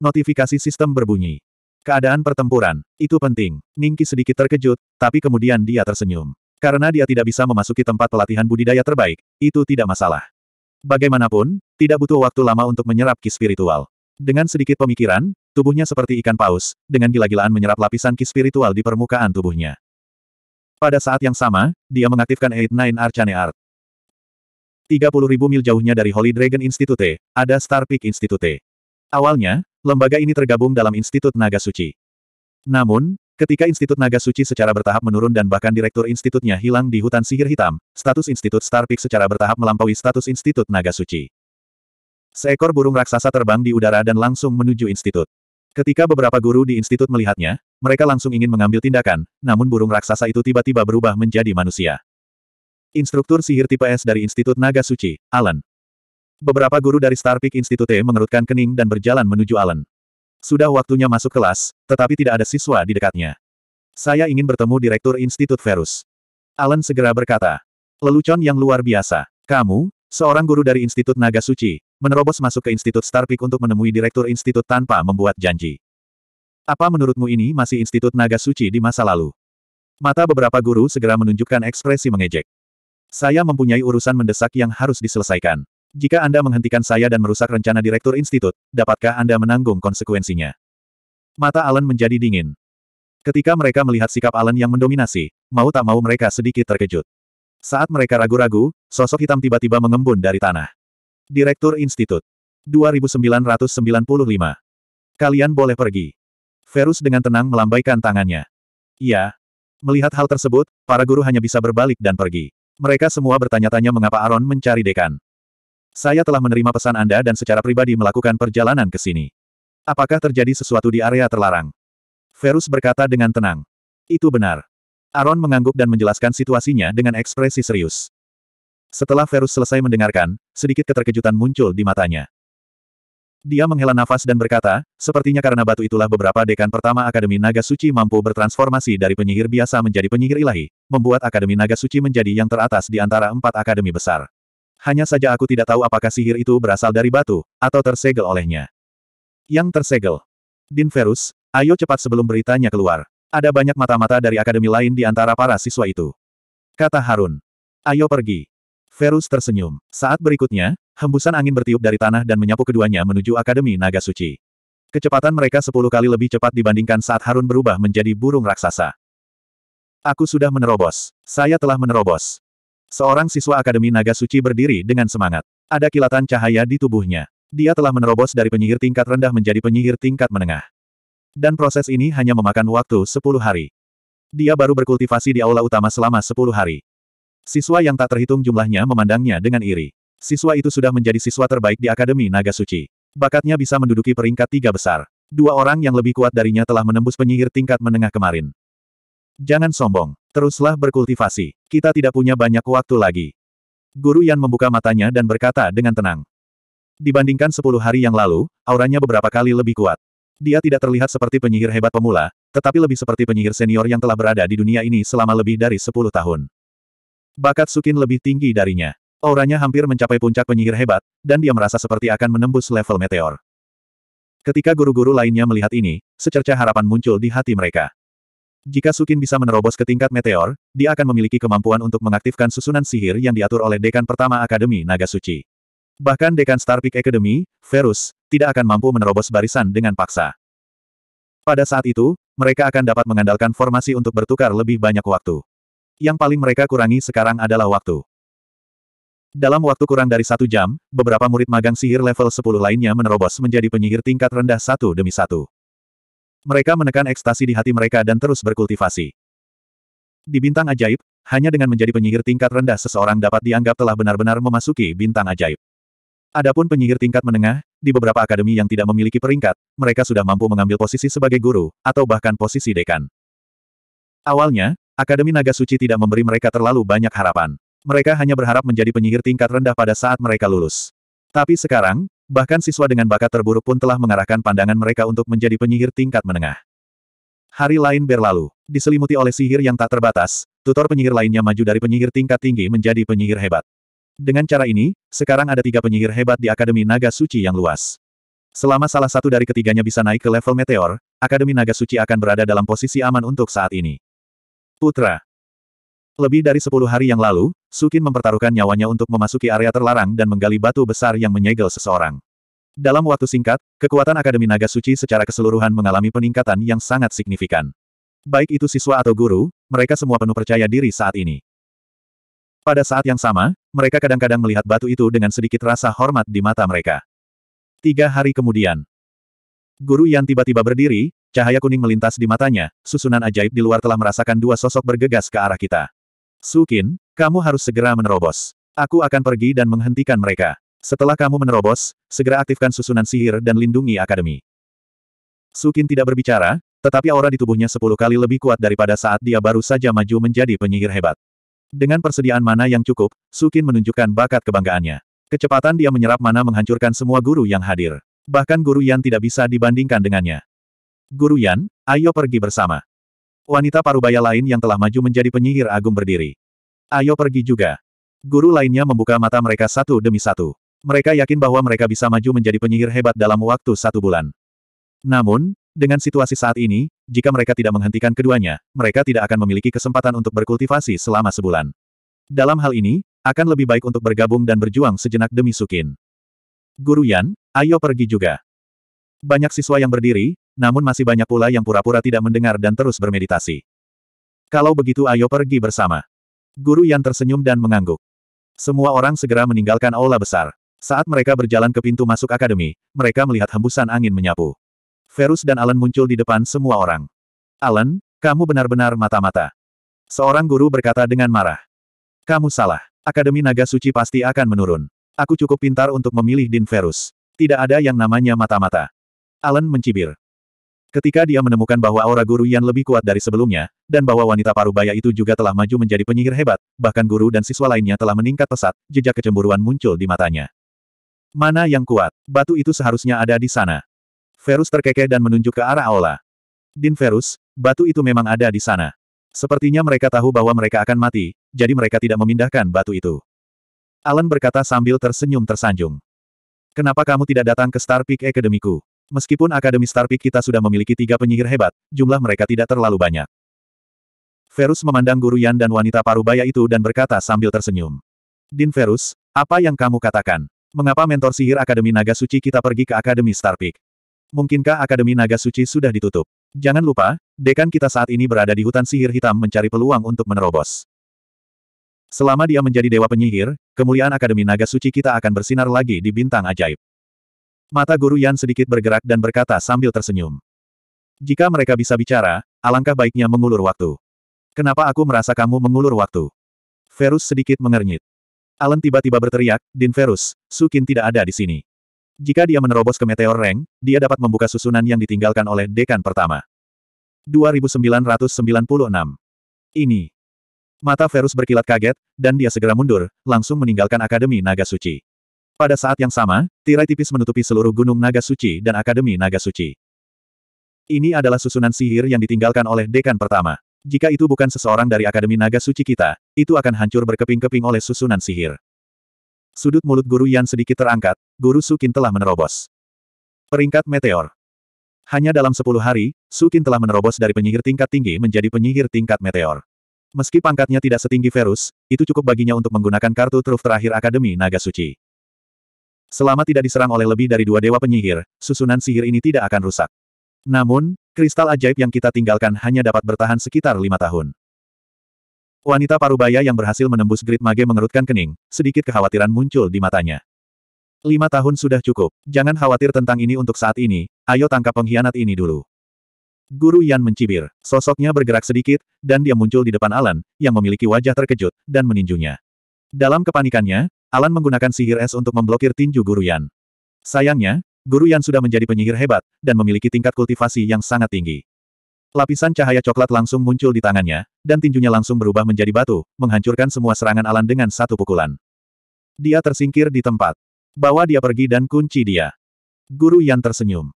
Notifikasi sistem berbunyi. Keadaan pertempuran, itu penting. Ningki sedikit terkejut, tapi kemudian dia tersenyum. Karena dia tidak bisa memasuki tempat pelatihan budidaya terbaik, itu tidak masalah. Bagaimanapun, tidak butuh waktu lama untuk menyerap ki spiritual. Dengan sedikit pemikiran, tubuhnya seperti ikan paus, dengan gila-gilaan menyerap lapisan ki spiritual di permukaan tubuhnya. Pada saat yang sama, dia mengaktifkan Eight Nine Arcane Art. 30.000 mil jauhnya dari Holy Dragon Institute, ada Star Peak Institute. Awalnya, lembaga ini tergabung dalam Institut Naga Suci. Namun, ketika Institut Naga Suci secara bertahap menurun dan bahkan direktur institutnya hilang di hutan sihir hitam, status Institut Peak secara bertahap melampaui status Institut Naga Suci. Seekor burung raksasa terbang di udara dan langsung menuju institut. Ketika beberapa guru di institut melihatnya, mereka langsung ingin mengambil tindakan, namun burung raksasa itu tiba-tiba berubah menjadi manusia. Instruktur sihir tipe S dari Institut Naga Suci, Alan, Beberapa guru dari Star Peak Institute mengerutkan kening dan berjalan menuju Allen. Sudah waktunya masuk kelas, tetapi tidak ada siswa di dekatnya. Saya ingin bertemu Direktur Institut Verus. Allen segera berkata. Lelucon yang luar biasa. Kamu, seorang guru dari Institut Naga Suci, menerobos masuk ke Institut Star Peak untuk menemui Direktur Institut tanpa membuat janji. Apa menurutmu ini masih Institut Naga Suci di masa lalu? Mata beberapa guru segera menunjukkan ekspresi mengejek. Saya mempunyai urusan mendesak yang harus diselesaikan. Jika Anda menghentikan saya dan merusak rencana Direktur Institut, dapatkah Anda menanggung konsekuensinya? Mata Alan menjadi dingin. Ketika mereka melihat sikap Alan yang mendominasi, mau tak mau mereka sedikit terkejut. Saat mereka ragu-ragu, sosok hitam tiba-tiba mengembun dari tanah. Direktur Institut. 2995. Kalian boleh pergi. Verus dengan tenang melambaikan tangannya. Iya. Melihat hal tersebut, para guru hanya bisa berbalik dan pergi. Mereka semua bertanya-tanya mengapa Aaron mencari dekan. Saya telah menerima pesan Anda dan secara pribadi melakukan perjalanan ke sini. Apakah terjadi sesuatu di area terlarang? Verus berkata dengan tenang. Itu benar. Aaron mengangguk dan menjelaskan situasinya dengan ekspresi serius. Setelah Verus selesai mendengarkan, sedikit keterkejutan muncul di matanya. Dia menghela nafas dan berkata, sepertinya karena batu itulah beberapa dekan pertama Akademi Naga Suci mampu bertransformasi dari penyihir biasa menjadi penyihir ilahi, membuat Akademi Naga Suci menjadi yang teratas di antara empat akademi besar. Hanya saja aku tidak tahu apakah sihir itu berasal dari batu, atau tersegel olehnya. Yang tersegel. Din Ferus, ayo cepat sebelum beritanya keluar. Ada banyak mata-mata dari akademi lain di antara para siswa itu. Kata Harun. Ayo pergi. Ferus tersenyum. Saat berikutnya, hembusan angin bertiup dari tanah dan menyapu keduanya menuju Akademi Naga Suci. Kecepatan mereka sepuluh kali lebih cepat dibandingkan saat Harun berubah menjadi burung raksasa. Aku sudah menerobos. Saya telah menerobos. Seorang siswa Akademi Naga Suci berdiri dengan semangat. Ada kilatan cahaya di tubuhnya. Dia telah menerobos dari penyihir tingkat rendah menjadi penyihir tingkat menengah. Dan proses ini hanya memakan waktu 10 hari. Dia baru berkultivasi di aula utama selama 10 hari. Siswa yang tak terhitung jumlahnya memandangnya dengan iri. Siswa itu sudah menjadi siswa terbaik di Akademi Naga Suci. Bakatnya bisa menduduki peringkat tiga besar. Dua orang yang lebih kuat darinya telah menembus penyihir tingkat menengah kemarin. Jangan sombong. Teruslah berkultivasi. Kita tidak punya banyak waktu lagi. Guru Yan membuka matanya dan berkata dengan tenang. Dibandingkan sepuluh hari yang lalu, auranya beberapa kali lebih kuat. Dia tidak terlihat seperti penyihir hebat pemula, tetapi lebih seperti penyihir senior yang telah berada di dunia ini selama lebih dari sepuluh tahun. Bakat Sukin lebih tinggi darinya. Auranya hampir mencapai puncak penyihir hebat, dan dia merasa seperti akan menembus level meteor. Ketika guru-guru lainnya melihat ini, secerca harapan muncul di hati mereka. Jika Sukin bisa menerobos ke tingkat meteor, dia akan memiliki kemampuan untuk mengaktifkan susunan sihir yang diatur oleh Dekan Pertama Akademi Naga Suci. Bahkan Dekan Starpeak Academy, Verus, tidak akan mampu menerobos barisan dengan paksa. Pada saat itu, mereka akan dapat mengandalkan formasi untuk bertukar lebih banyak waktu. Yang paling mereka kurangi sekarang adalah waktu. Dalam waktu kurang dari satu jam, beberapa murid magang sihir level 10 lainnya menerobos menjadi penyihir tingkat rendah satu demi satu. Mereka menekan ekstasi di hati mereka dan terus berkultivasi. Di bintang ajaib, hanya dengan menjadi penyihir tingkat rendah seseorang dapat dianggap telah benar-benar memasuki bintang ajaib. Adapun penyihir tingkat menengah, di beberapa akademi yang tidak memiliki peringkat, mereka sudah mampu mengambil posisi sebagai guru, atau bahkan posisi dekan. Awalnya, Akademi Naga Suci tidak memberi mereka terlalu banyak harapan. Mereka hanya berharap menjadi penyihir tingkat rendah pada saat mereka lulus. Tapi sekarang, Bahkan siswa dengan bakat terburuk pun telah mengarahkan pandangan mereka untuk menjadi penyihir tingkat menengah. Hari lain berlalu. Diselimuti oleh sihir yang tak terbatas, tutor penyihir lainnya maju dari penyihir tingkat tinggi menjadi penyihir hebat. Dengan cara ini, sekarang ada tiga penyihir hebat di Akademi Naga Suci yang luas. Selama salah satu dari ketiganya bisa naik ke level meteor, Akademi Naga Suci akan berada dalam posisi aman untuk saat ini. Putra, lebih dari sepuluh hari yang lalu, Sukin mempertaruhkan nyawanya untuk memasuki area terlarang dan menggali batu besar yang menyegel seseorang. Dalam waktu singkat, kekuatan Akademi Naga Suci secara keseluruhan mengalami peningkatan yang sangat signifikan. Baik itu siswa atau guru, mereka semua penuh percaya diri saat ini. Pada saat yang sama, mereka kadang-kadang melihat batu itu dengan sedikit rasa hormat di mata mereka. Tiga hari kemudian, Guru yang tiba-tiba berdiri, cahaya kuning melintas di matanya, susunan ajaib di luar telah merasakan dua sosok bergegas ke arah kita. Sukin, kamu harus segera menerobos. Aku akan pergi dan menghentikan mereka. Setelah kamu menerobos, segera aktifkan susunan sihir dan lindungi akademi. Sukin tidak berbicara, tetapi aura di tubuhnya sepuluh kali lebih kuat daripada saat dia baru saja maju menjadi penyihir hebat. Dengan persediaan mana yang cukup, Sukin menunjukkan bakat kebanggaannya. Kecepatan dia menyerap mana menghancurkan semua guru yang hadir. Bahkan guru Yan tidak bisa dibandingkan dengannya. Guru Yan, ayo pergi bersama. Wanita parubaya lain yang telah maju menjadi penyihir agung berdiri. Ayo pergi juga. Guru lainnya membuka mata mereka satu demi satu. Mereka yakin bahwa mereka bisa maju menjadi penyihir hebat dalam waktu satu bulan. Namun, dengan situasi saat ini, jika mereka tidak menghentikan keduanya, mereka tidak akan memiliki kesempatan untuk berkultivasi selama sebulan. Dalam hal ini, akan lebih baik untuk bergabung dan berjuang sejenak demi Sukin. Guru Yan, ayo pergi juga. Banyak siswa yang berdiri, namun masih banyak pula yang pura-pura tidak mendengar dan terus bermeditasi. Kalau begitu ayo pergi bersama. Guru yang tersenyum dan mengangguk. Semua orang segera meninggalkan aula besar. Saat mereka berjalan ke pintu masuk akademi, mereka melihat hembusan angin menyapu. Verus dan Alan muncul di depan semua orang. Alan, kamu benar-benar mata-mata. Seorang guru berkata dengan marah. Kamu salah. Akademi Naga Suci pasti akan menurun. Aku cukup pintar untuk memilih Din Verus. Tidak ada yang namanya mata-mata. Alan mencibir. Ketika dia menemukan bahwa aura guru Yan lebih kuat dari sebelumnya, dan bahwa wanita parubaya itu juga telah maju menjadi penyihir hebat, bahkan guru dan siswa lainnya telah meningkat pesat, jejak kecemburuan muncul di matanya. Mana yang kuat? Batu itu seharusnya ada di sana. Verus terkekeh dan menunjuk ke arah aula. Din Verus, batu itu memang ada di sana. Sepertinya mereka tahu bahwa mereka akan mati, jadi mereka tidak memindahkan batu itu. Alan berkata sambil tersenyum tersanjung. Kenapa kamu tidak datang ke Star Peak Academy-ku? Meskipun Akademi Starpik kita sudah memiliki tiga penyihir hebat, jumlah mereka tidak terlalu banyak. Verus memandang Guru Yan dan wanita parubaya itu dan berkata sambil tersenyum. Din Verus, apa yang kamu katakan? Mengapa mentor sihir Akademi Naga Suci kita pergi ke Akademi Starpik? Mungkinkah Akademi Naga Suci sudah ditutup? Jangan lupa, dekan kita saat ini berada di hutan sihir hitam mencari peluang untuk menerobos. Selama dia menjadi dewa penyihir, kemuliaan Akademi Naga Suci kita akan bersinar lagi di bintang ajaib. Mata Guru Yan sedikit bergerak dan berkata sambil tersenyum. Jika mereka bisa bicara, alangkah baiknya mengulur waktu. Kenapa aku merasa kamu mengulur waktu? Verus sedikit mengernyit. Alan tiba-tiba berteriak, Din Verus, Sukin tidak ada di sini. Jika dia menerobos ke meteor reng, dia dapat membuka susunan yang ditinggalkan oleh dekan pertama. 2996 Ini. Mata Verus berkilat kaget, dan dia segera mundur, langsung meninggalkan Akademi Naga Suci. Pada saat yang sama, tirai tipis menutupi seluruh Gunung Naga Suci dan Akademi Naga Suci. Ini adalah susunan sihir yang ditinggalkan oleh dekan pertama. Jika itu bukan seseorang dari Akademi Naga Suci kita, itu akan hancur berkeping-keping oleh susunan sihir. Sudut mulut Guru Yan sedikit terangkat, Guru Sukin telah menerobos. Peringkat Meteor Hanya dalam sepuluh hari, Sukin telah menerobos dari penyihir tingkat tinggi menjadi penyihir tingkat meteor. Meski pangkatnya tidak setinggi Verus, itu cukup baginya untuk menggunakan kartu truf terakhir Akademi Naga Suci. Selama tidak diserang oleh lebih dari dua dewa penyihir, susunan sihir ini tidak akan rusak. Namun, kristal ajaib yang kita tinggalkan hanya dapat bertahan sekitar lima tahun. Wanita parubaya yang berhasil menembus grid mage mengerutkan kening, sedikit kekhawatiran muncul di matanya. Lima tahun sudah cukup, jangan khawatir tentang ini untuk saat ini, ayo tangkap pengkhianat ini dulu. Guru Yan mencibir, sosoknya bergerak sedikit, dan dia muncul di depan Alan, yang memiliki wajah terkejut, dan meninjunya. Dalam kepanikannya, Alan menggunakan sihir es untuk memblokir tinju Guru Yan. Sayangnya, Guru Yan sudah menjadi penyihir hebat, dan memiliki tingkat kultivasi yang sangat tinggi. Lapisan cahaya coklat langsung muncul di tangannya, dan tinjunya langsung berubah menjadi batu, menghancurkan semua serangan Alan dengan satu pukulan. Dia tersingkir di tempat. Bawa dia pergi dan kunci dia. Guru Yan tersenyum.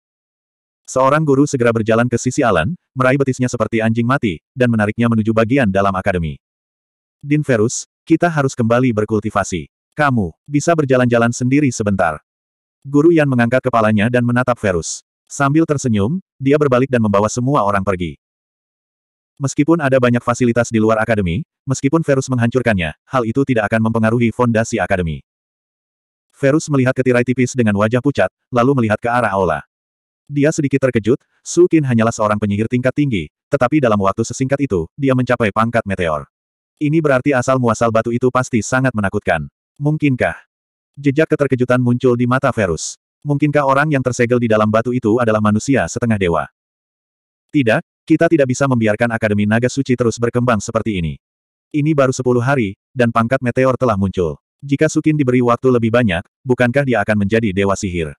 Seorang guru segera berjalan ke sisi Alan, meraih betisnya seperti anjing mati, dan menariknya menuju bagian dalam akademi. Din Ferus, kita harus kembali berkultivasi. Kamu, bisa berjalan-jalan sendiri sebentar. Guru Yan mengangkat kepalanya dan menatap Verus. Sambil tersenyum, dia berbalik dan membawa semua orang pergi. Meskipun ada banyak fasilitas di luar akademi, meskipun Verus menghancurkannya, hal itu tidak akan mempengaruhi fondasi akademi. Verus melihat ketirai tipis dengan wajah pucat, lalu melihat ke arah aula. Dia sedikit terkejut, Sukin hanyalah seorang penyihir tingkat tinggi, tetapi dalam waktu sesingkat itu, dia mencapai pangkat meteor. Ini berarti asal-muasal batu itu pasti sangat menakutkan. Mungkinkah? Jejak keterkejutan muncul di mata Verus. Mungkinkah orang yang tersegel di dalam batu itu adalah manusia setengah dewa? Tidak, kita tidak bisa membiarkan Akademi Naga Suci terus berkembang seperti ini. Ini baru sepuluh hari, dan pangkat meteor telah muncul. Jika Sukin diberi waktu lebih banyak, bukankah dia akan menjadi dewa sihir?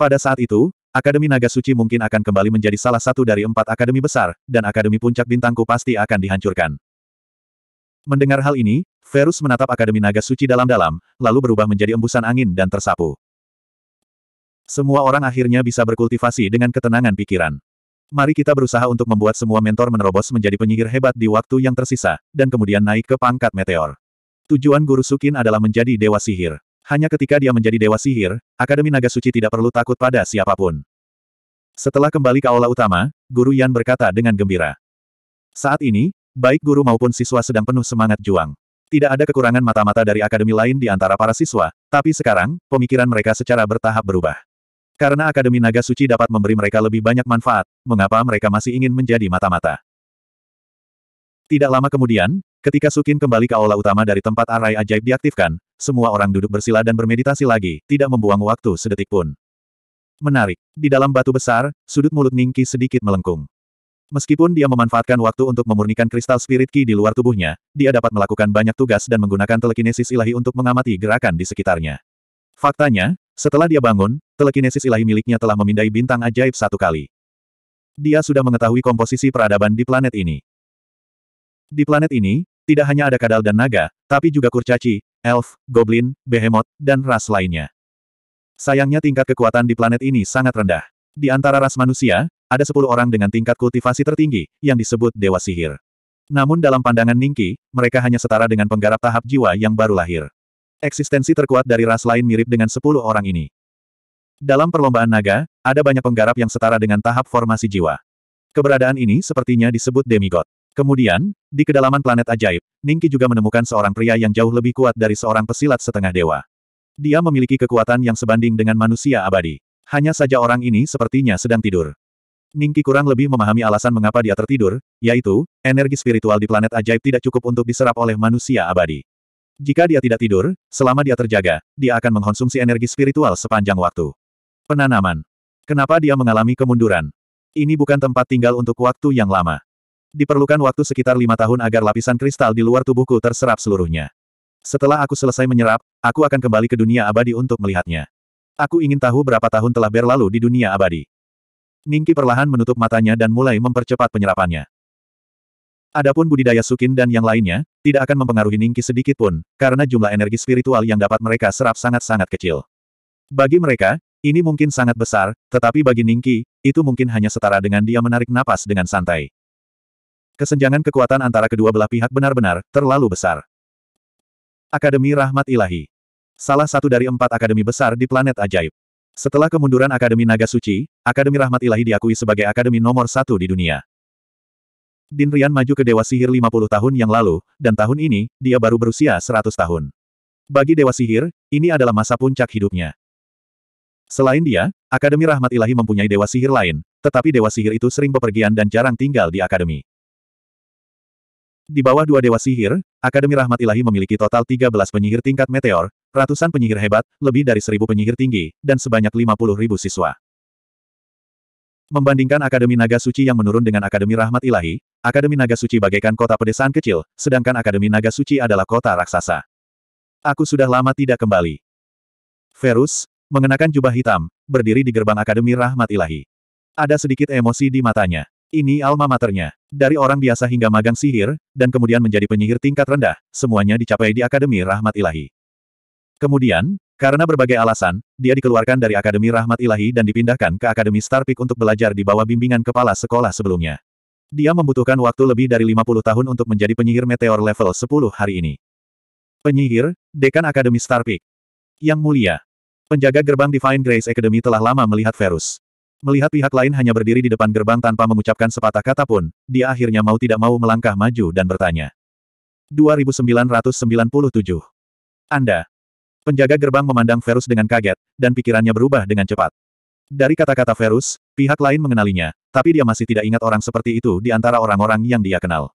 Pada saat itu, Akademi Naga Suci mungkin akan kembali menjadi salah satu dari empat akademi besar, dan Akademi Puncak Bintangku pasti akan dihancurkan. Mendengar hal ini, Verus menatap Akademi Naga Suci dalam-dalam, lalu berubah menjadi embusan angin dan tersapu. Semua orang akhirnya bisa berkultivasi dengan ketenangan pikiran. Mari kita berusaha untuk membuat semua mentor menerobos menjadi penyihir hebat di waktu yang tersisa, dan kemudian naik ke pangkat meteor. Tujuan Guru Sukin adalah menjadi Dewa Sihir. Hanya ketika dia menjadi Dewa Sihir, Akademi Naga Suci tidak perlu takut pada siapapun. Setelah kembali ke aula utama, Guru Yan berkata dengan gembira. Saat ini, baik guru maupun siswa sedang penuh semangat juang. Tidak ada kekurangan mata-mata dari akademi lain di antara para siswa, tapi sekarang, pemikiran mereka secara bertahap berubah. Karena Akademi Naga Suci dapat memberi mereka lebih banyak manfaat, mengapa mereka masih ingin menjadi mata-mata? Tidak lama kemudian, ketika Sukin kembali ke aula utama dari tempat arai ajaib diaktifkan, semua orang duduk bersila dan bermeditasi lagi, tidak membuang waktu sedetik pun. Menarik. Di dalam batu besar, sudut mulut Ningki sedikit melengkung. Meskipun dia memanfaatkan waktu untuk memurnikan kristal spirit ki di luar tubuhnya, dia dapat melakukan banyak tugas dan menggunakan telekinesis ilahi untuk mengamati gerakan di sekitarnya. Faktanya, setelah dia bangun, telekinesis ilahi miliknya telah memindai bintang ajaib satu kali. Dia sudah mengetahui komposisi peradaban di planet ini. Di planet ini, tidak hanya ada kadal dan naga, tapi juga kurcaci, elf, goblin, behemoth, dan ras lainnya. Sayangnya tingkat kekuatan di planet ini sangat rendah. Di antara ras manusia, ada sepuluh orang dengan tingkat kultivasi tertinggi, yang disebut Dewa Sihir. Namun dalam pandangan Ningki, mereka hanya setara dengan penggarap tahap jiwa yang baru lahir. Eksistensi terkuat dari ras lain mirip dengan sepuluh orang ini. Dalam perlombaan naga, ada banyak penggarap yang setara dengan tahap formasi jiwa. Keberadaan ini sepertinya disebut demigod. Kemudian, di kedalaman planet ajaib, Ningki juga menemukan seorang pria yang jauh lebih kuat dari seorang pesilat setengah dewa. Dia memiliki kekuatan yang sebanding dengan manusia abadi. Hanya saja orang ini sepertinya sedang tidur. Ningki kurang lebih memahami alasan mengapa dia tertidur, yaitu, energi spiritual di planet ajaib tidak cukup untuk diserap oleh manusia abadi. Jika dia tidak tidur, selama dia terjaga, dia akan mengkonsumsi energi spiritual sepanjang waktu. Penanaman. Kenapa dia mengalami kemunduran? Ini bukan tempat tinggal untuk waktu yang lama. Diperlukan waktu sekitar lima tahun agar lapisan kristal di luar tubuhku terserap seluruhnya. Setelah aku selesai menyerap, aku akan kembali ke dunia abadi untuk melihatnya. Aku ingin tahu berapa tahun telah berlalu di dunia abadi. Ningki perlahan menutup matanya dan mulai mempercepat penyerapannya. Adapun budidaya Sukin dan yang lainnya, tidak akan mempengaruhi Ningki sedikit pun, karena jumlah energi spiritual yang dapat mereka serap sangat-sangat kecil. Bagi mereka, ini mungkin sangat besar, tetapi bagi Ningki, itu mungkin hanya setara dengan dia menarik napas dengan santai. Kesenjangan kekuatan antara kedua belah pihak benar-benar terlalu besar. Akademi Rahmat Ilahi. Salah satu dari empat akademi besar di planet ajaib. Setelah kemunduran Akademi Naga Suci, Akademi Rahmat Ilahi diakui sebagai akademi nomor satu di dunia. Din Rian maju ke Dewa Sihir 50 tahun yang lalu, dan tahun ini, dia baru berusia 100 tahun. Bagi Dewa Sihir, ini adalah masa puncak hidupnya. Selain dia, Akademi Rahmat Ilahi mempunyai Dewa Sihir lain, tetapi Dewa Sihir itu sering bepergian dan jarang tinggal di Akademi. Di bawah dua Dewa Sihir, Akademi Rahmat Ilahi memiliki total 13 penyihir tingkat meteor, ratusan penyihir hebat, lebih dari seribu penyihir tinggi, dan sebanyak lima puluh ribu siswa. Membandingkan Akademi Naga Suci yang menurun dengan Akademi Rahmat Ilahi, Akademi Naga Suci bagaikan kota pedesaan kecil, sedangkan Akademi Naga Suci adalah kota raksasa. Aku sudah lama tidak kembali. Verus, mengenakan jubah hitam, berdiri di gerbang Akademi Rahmat Ilahi. Ada sedikit emosi di matanya. Ini alma maternya. Dari orang biasa hingga magang sihir, dan kemudian menjadi penyihir tingkat rendah, semuanya dicapai di Akademi Rahmat Ilahi. Kemudian, karena berbagai alasan, dia dikeluarkan dari Akademi Rahmat Ilahi dan dipindahkan ke Akademi Starpik untuk belajar di bawah bimbingan kepala sekolah sebelumnya. Dia membutuhkan waktu lebih dari 50 tahun untuk menjadi penyihir meteor level 10 hari ini. Penyihir, Dekan Akademi Starpik. Yang mulia. Penjaga gerbang Divine Grace Academy telah lama melihat Verus. Melihat pihak lain hanya berdiri di depan gerbang tanpa mengucapkan sepatah kata pun, dia akhirnya mau tidak mau melangkah maju dan bertanya. 2997. Anda, Penjaga gerbang memandang Verus dengan kaget, dan pikirannya berubah dengan cepat. Dari kata-kata Verus, pihak lain mengenalinya, tapi dia masih tidak ingat orang seperti itu di antara orang-orang yang dia kenal.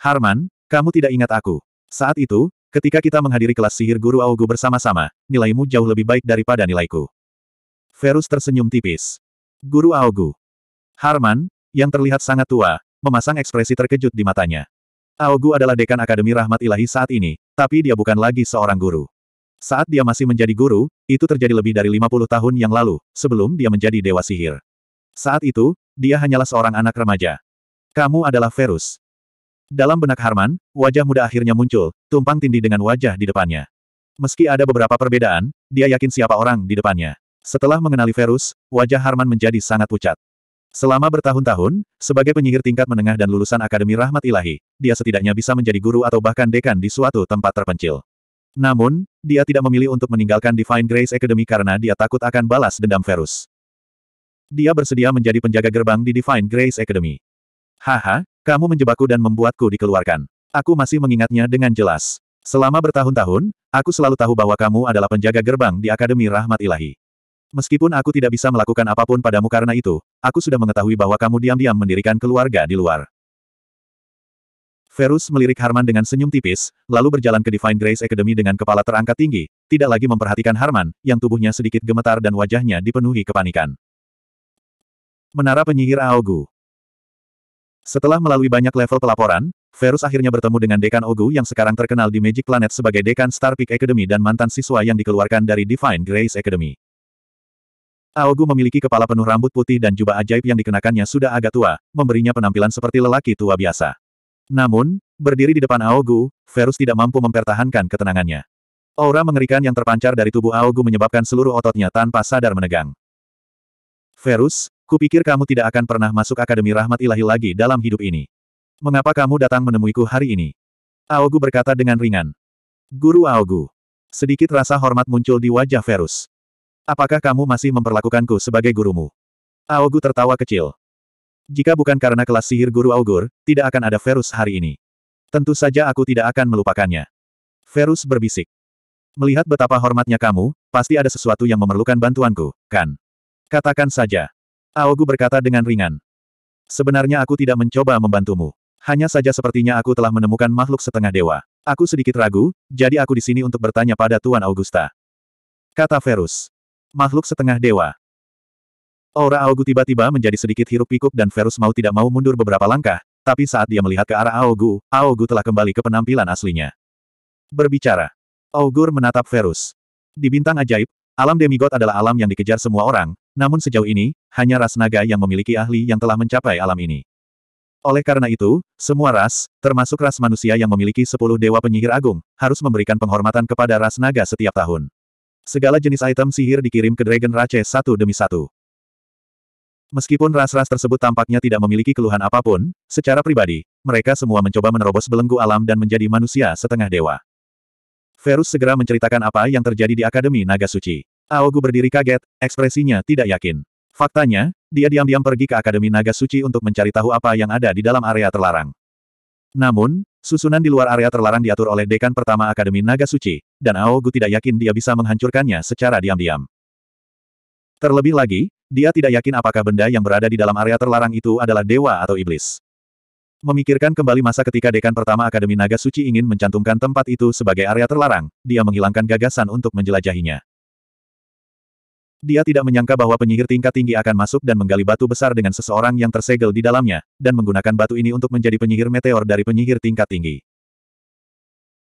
Harman, kamu tidak ingat aku. Saat itu, ketika kita menghadiri kelas sihir guru Augu bersama-sama, nilaimu jauh lebih baik daripada nilaiku. Verus tersenyum tipis. Guru Augu. Harman, yang terlihat sangat tua, memasang ekspresi terkejut di matanya. Augu adalah dekan Akademi Rahmat Ilahi saat ini, tapi dia bukan lagi seorang guru. Saat dia masih menjadi guru, itu terjadi lebih dari 50 tahun yang lalu, sebelum dia menjadi dewa sihir. Saat itu, dia hanyalah seorang anak remaja. Kamu adalah Verus. Dalam benak Harman, wajah muda akhirnya muncul, tumpang tindih dengan wajah di depannya. Meski ada beberapa perbedaan, dia yakin siapa orang di depannya. Setelah mengenali Verus, wajah Harman menjadi sangat pucat. Selama bertahun-tahun, sebagai penyihir tingkat menengah dan lulusan Akademi Rahmat Ilahi, dia setidaknya bisa menjadi guru atau bahkan dekan di suatu tempat terpencil. Namun, dia tidak memilih untuk meninggalkan Divine Grace Academy karena dia takut akan balas dendam Verus. Dia bersedia menjadi penjaga gerbang di Divine Grace Academy. Haha, kamu menjebakku dan membuatku dikeluarkan. Aku masih mengingatnya dengan jelas. Selama bertahun-tahun, aku selalu tahu bahwa kamu adalah penjaga gerbang di Akademi Rahmat Ilahi. Meskipun aku tidak bisa melakukan apapun padamu karena itu, aku sudah mengetahui bahwa kamu diam-diam mendirikan keluarga di luar. Verus melirik Harman dengan senyum tipis, lalu berjalan ke Divine Grace Academy dengan kepala terangkat tinggi, tidak lagi memperhatikan Harman, yang tubuhnya sedikit gemetar dan wajahnya dipenuhi kepanikan. Menara Penyihir Aogu Setelah melalui banyak level pelaporan, Verus akhirnya bertemu dengan Dekan Ogu yang sekarang terkenal di Magic Planet sebagai Dekan Star Peak Academy dan mantan siswa yang dikeluarkan dari Divine Grace Academy. Aogu memiliki kepala penuh rambut putih dan jubah ajaib yang dikenakannya sudah agak tua, memberinya penampilan seperti lelaki tua biasa. Namun, berdiri di depan Aogu, Verus tidak mampu mempertahankan ketenangannya. Aura mengerikan yang terpancar dari tubuh Aogu menyebabkan seluruh ototnya tanpa sadar menegang. Verus, kupikir kamu tidak akan pernah masuk Akademi Rahmat Ilahi lagi dalam hidup ini. Mengapa kamu datang menemuiku hari ini? Aogu berkata dengan ringan. Guru Aogu. Sedikit rasa hormat muncul di wajah Verus. Apakah kamu masih memperlakukanku sebagai gurumu? Aogu tertawa kecil. Jika bukan karena kelas sihir guru Augur, tidak akan ada Verus hari ini. Tentu saja aku tidak akan melupakannya. Verus berbisik. Melihat betapa hormatnya kamu, pasti ada sesuatu yang memerlukan bantuanku, kan? Katakan saja. Aogu berkata dengan ringan. Sebenarnya aku tidak mencoba membantumu. Hanya saja sepertinya aku telah menemukan makhluk setengah dewa. Aku sedikit ragu, jadi aku di sini untuk bertanya pada Tuan Augusta. Kata Verus. Makhluk setengah dewa. Aura Aogu tiba-tiba menjadi sedikit hiruk pikuk dan Verus mau tidak mau mundur beberapa langkah, tapi saat dia melihat ke arah Aogu, Aogu telah kembali ke penampilan aslinya. Berbicara. Augur menatap Verus. Di bintang ajaib, alam demigod adalah alam yang dikejar semua orang, namun sejauh ini, hanya ras naga yang memiliki ahli yang telah mencapai alam ini. Oleh karena itu, semua ras, termasuk ras manusia yang memiliki sepuluh dewa penyihir agung, harus memberikan penghormatan kepada ras naga setiap tahun. Segala jenis item sihir dikirim ke Dragon Race satu demi satu. Meskipun ras-ras tersebut tampaknya tidak memiliki keluhan apapun, secara pribadi, mereka semua mencoba menerobos belenggu alam dan menjadi manusia setengah dewa. Verus segera menceritakan apa yang terjadi di Akademi Naga Suci. Aogu berdiri kaget, ekspresinya tidak yakin. Faktanya, dia diam-diam pergi ke Akademi Naga Suci untuk mencari tahu apa yang ada di dalam area terlarang. Namun, susunan di luar area terlarang diatur oleh dekan pertama Akademi Naga Suci, dan Aogu tidak yakin dia bisa menghancurkannya secara diam-diam. Terlebih lagi, dia tidak yakin apakah benda yang berada di dalam area terlarang itu adalah dewa atau iblis. Memikirkan kembali masa ketika dekan pertama Akademi Naga Suci ingin mencantumkan tempat itu sebagai area terlarang, dia menghilangkan gagasan untuk menjelajahinya. Dia tidak menyangka bahwa penyihir tingkat tinggi akan masuk dan menggali batu besar dengan seseorang yang tersegel di dalamnya, dan menggunakan batu ini untuk menjadi penyihir meteor dari penyihir tingkat tinggi.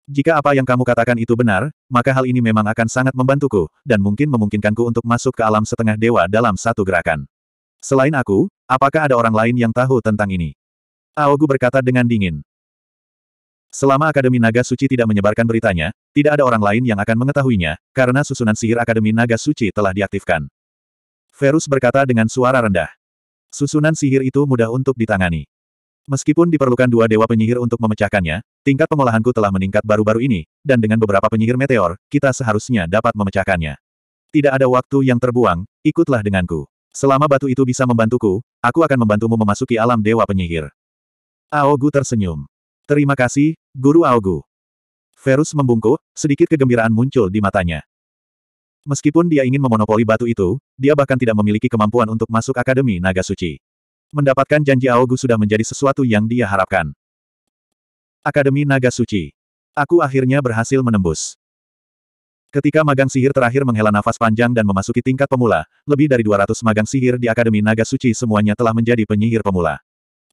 Jika apa yang kamu katakan itu benar, maka hal ini memang akan sangat membantuku, dan mungkin memungkinkanku untuk masuk ke alam setengah dewa dalam satu gerakan. Selain aku, apakah ada orang lain yang tahu tentang ini? Aogu berkata dengan dingin. Selama Akademi Naga Suci tidak menyebarkan beritanya, tidak ada orang lain yang akan mengetahuinya, karena susunan sihir Akademi Naga Suci telah diaktifkan. Verus berkata dengan suara rendah. Susunan sihir itu mudah untuk ditangani. Meskipun diperlukan dua dewa penyihir untuk memecahkannya, Tingkat pengolahanku telah meningkat baru-baru ini, dan dengan beberapa penyihir meteor, kita seharusnya dapat memecahkannya. Tidak ada waktu yang terbuang, ikutlah denganku. Selama batu itu bisa membantuku, aku akan membantumu memasuki alam dewa penyihir. Aogu tersenyum. Terima kasih, Guru Aogu. Verus membungkuk, sedikit kegembiraan muncul di matanya. Meskipun dia ingin memonopoli batu itu, dia bahkan tidak memiliki kemampuan untuk masuk Akademi Naga Suci. Mendapatkan janji Aogu sudah menjadi sesuatu yang dia harapkan. Akademi Naga Suci. Aku akhirnya berhasil menembus. Ketika magang sihir terakhir menghela nafas panjang dan memasuki tingkat pemula, lebih dari 200 magang sihir di Akademi Naga Suci semuanya telah menjadi penyihir pemula.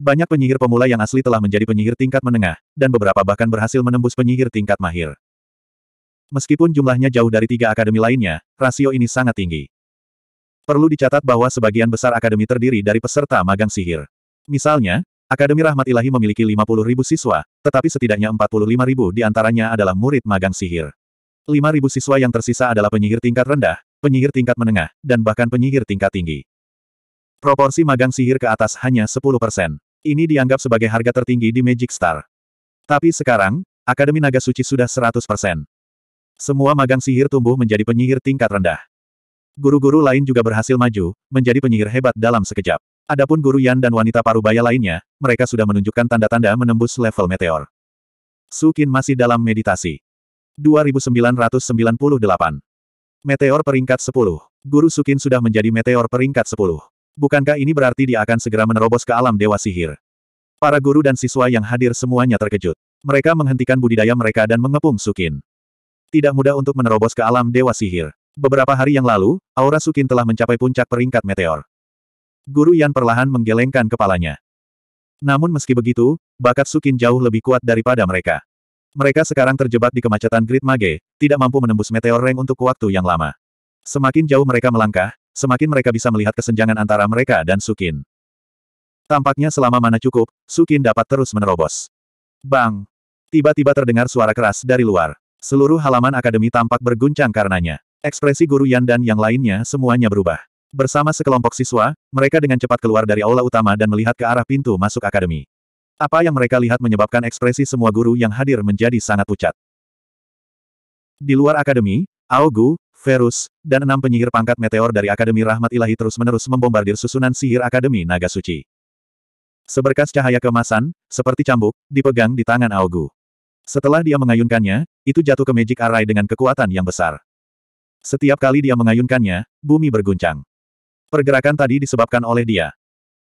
Banyak penyihir pemula yang asli telah menjadi penyihir tingkat menengah, dan beberapa bahkan berhasil menembus penyihir tingkat mahir. Meskipun jumlahnya jauh dari tiga akademi lainnya, rasio ini sangat tinggi. Perlu dicatat bahwa sebagian besar akademi terdiri dari peserta magang sihir. Misalnya, Akademi Rahmat Ilahi memiliki 50 ribu siswa, tetapi setidaknya 45 ribu di antaranya adalah murid magang sihir. 5 ribu siswa yang tersisa adalah penyihir tingkat rendah, penyihir tingkat menengah, dan bahkan penyihir tingkat tinggi. Proporsi magang sihir ke atas hanya 10 persen. Ini dianggap sebagai harga tertinggi di Magic Star. Tapi sekarang, Akademi Naga Suci sudah 100 persen. Semua magang sihir tumbuh menjadi penyihir tingkat rendah. Guru-guru lain juga berhasil maju, menjadi penyihir hebat dalam sekejap. Adapun guru Yan dan wanita parubaya lainnya, mereka sudah menunjukkan tanda-tanda menembus level meteor. Sukin masih dalam meditasi. 2998 Meteor peringkat 10. Guru Sukin sudah menjadi meteor peringkat 10. Bukankah ini berarti dia akan segera menerobos ke alam dewa sihir? Para guru dan siswa yang hadir semuanya terkejut. Mereka menghentikan budidaya mereka dan mengepung Sukin. Tidak mudah untuk menerobos ke alam dewa sihir. Beberapa hari yang lalu, aura Sukin telah mencapai puncak peringkat meteor. Guru Yan perlahan menggelengkan kepalanya. Namun meski begitu, bakat Sukin jauh lebih kuat daripada mereka. Mereka sekarang terjebak di kemacetan grid mage, tidak mampu menembus meteor rank untuk waktu yang lama. Semakin jauh mereka melangkah, semakin mereka bisa melihat kesenjangan antara mereka dan Sukin. Tampaknya selama mana cukup, Sukin dapat terus menerobos. Bang! Tiba-tiba terdengar suara keras dari luar. Seluruh halaman akademi tampak berguncang karenanya. Ekspresi guru Yan dan yang lainnya semuanya berubah. Bersama sekelompok siswa, mereka dengan cepat keluar dari aula utama dan melihat ke arah pintu masuk akademi. Apa yang mereka lihat menyebabkan ekspresi semua guru yang hadir menjadi sangat pucat. Di luar akademi, Aogu, Verus, dan enam penyihir pangkat meteor dari Akademi Rahmat Ilahi terus-menerus membombardir susunan sihir Akademi Naga Suci. Seberkas cahaya kemasan, seperti cambuk, dipegang di tangan Aogu. Setelah dia mengayunkannya, itu jatuh ke Magic Array dengan kekuatan yang besar. Setiap kali dia mengayunkannya, bumi berguncang. Pergerakan tadi disebabkan oleh dia.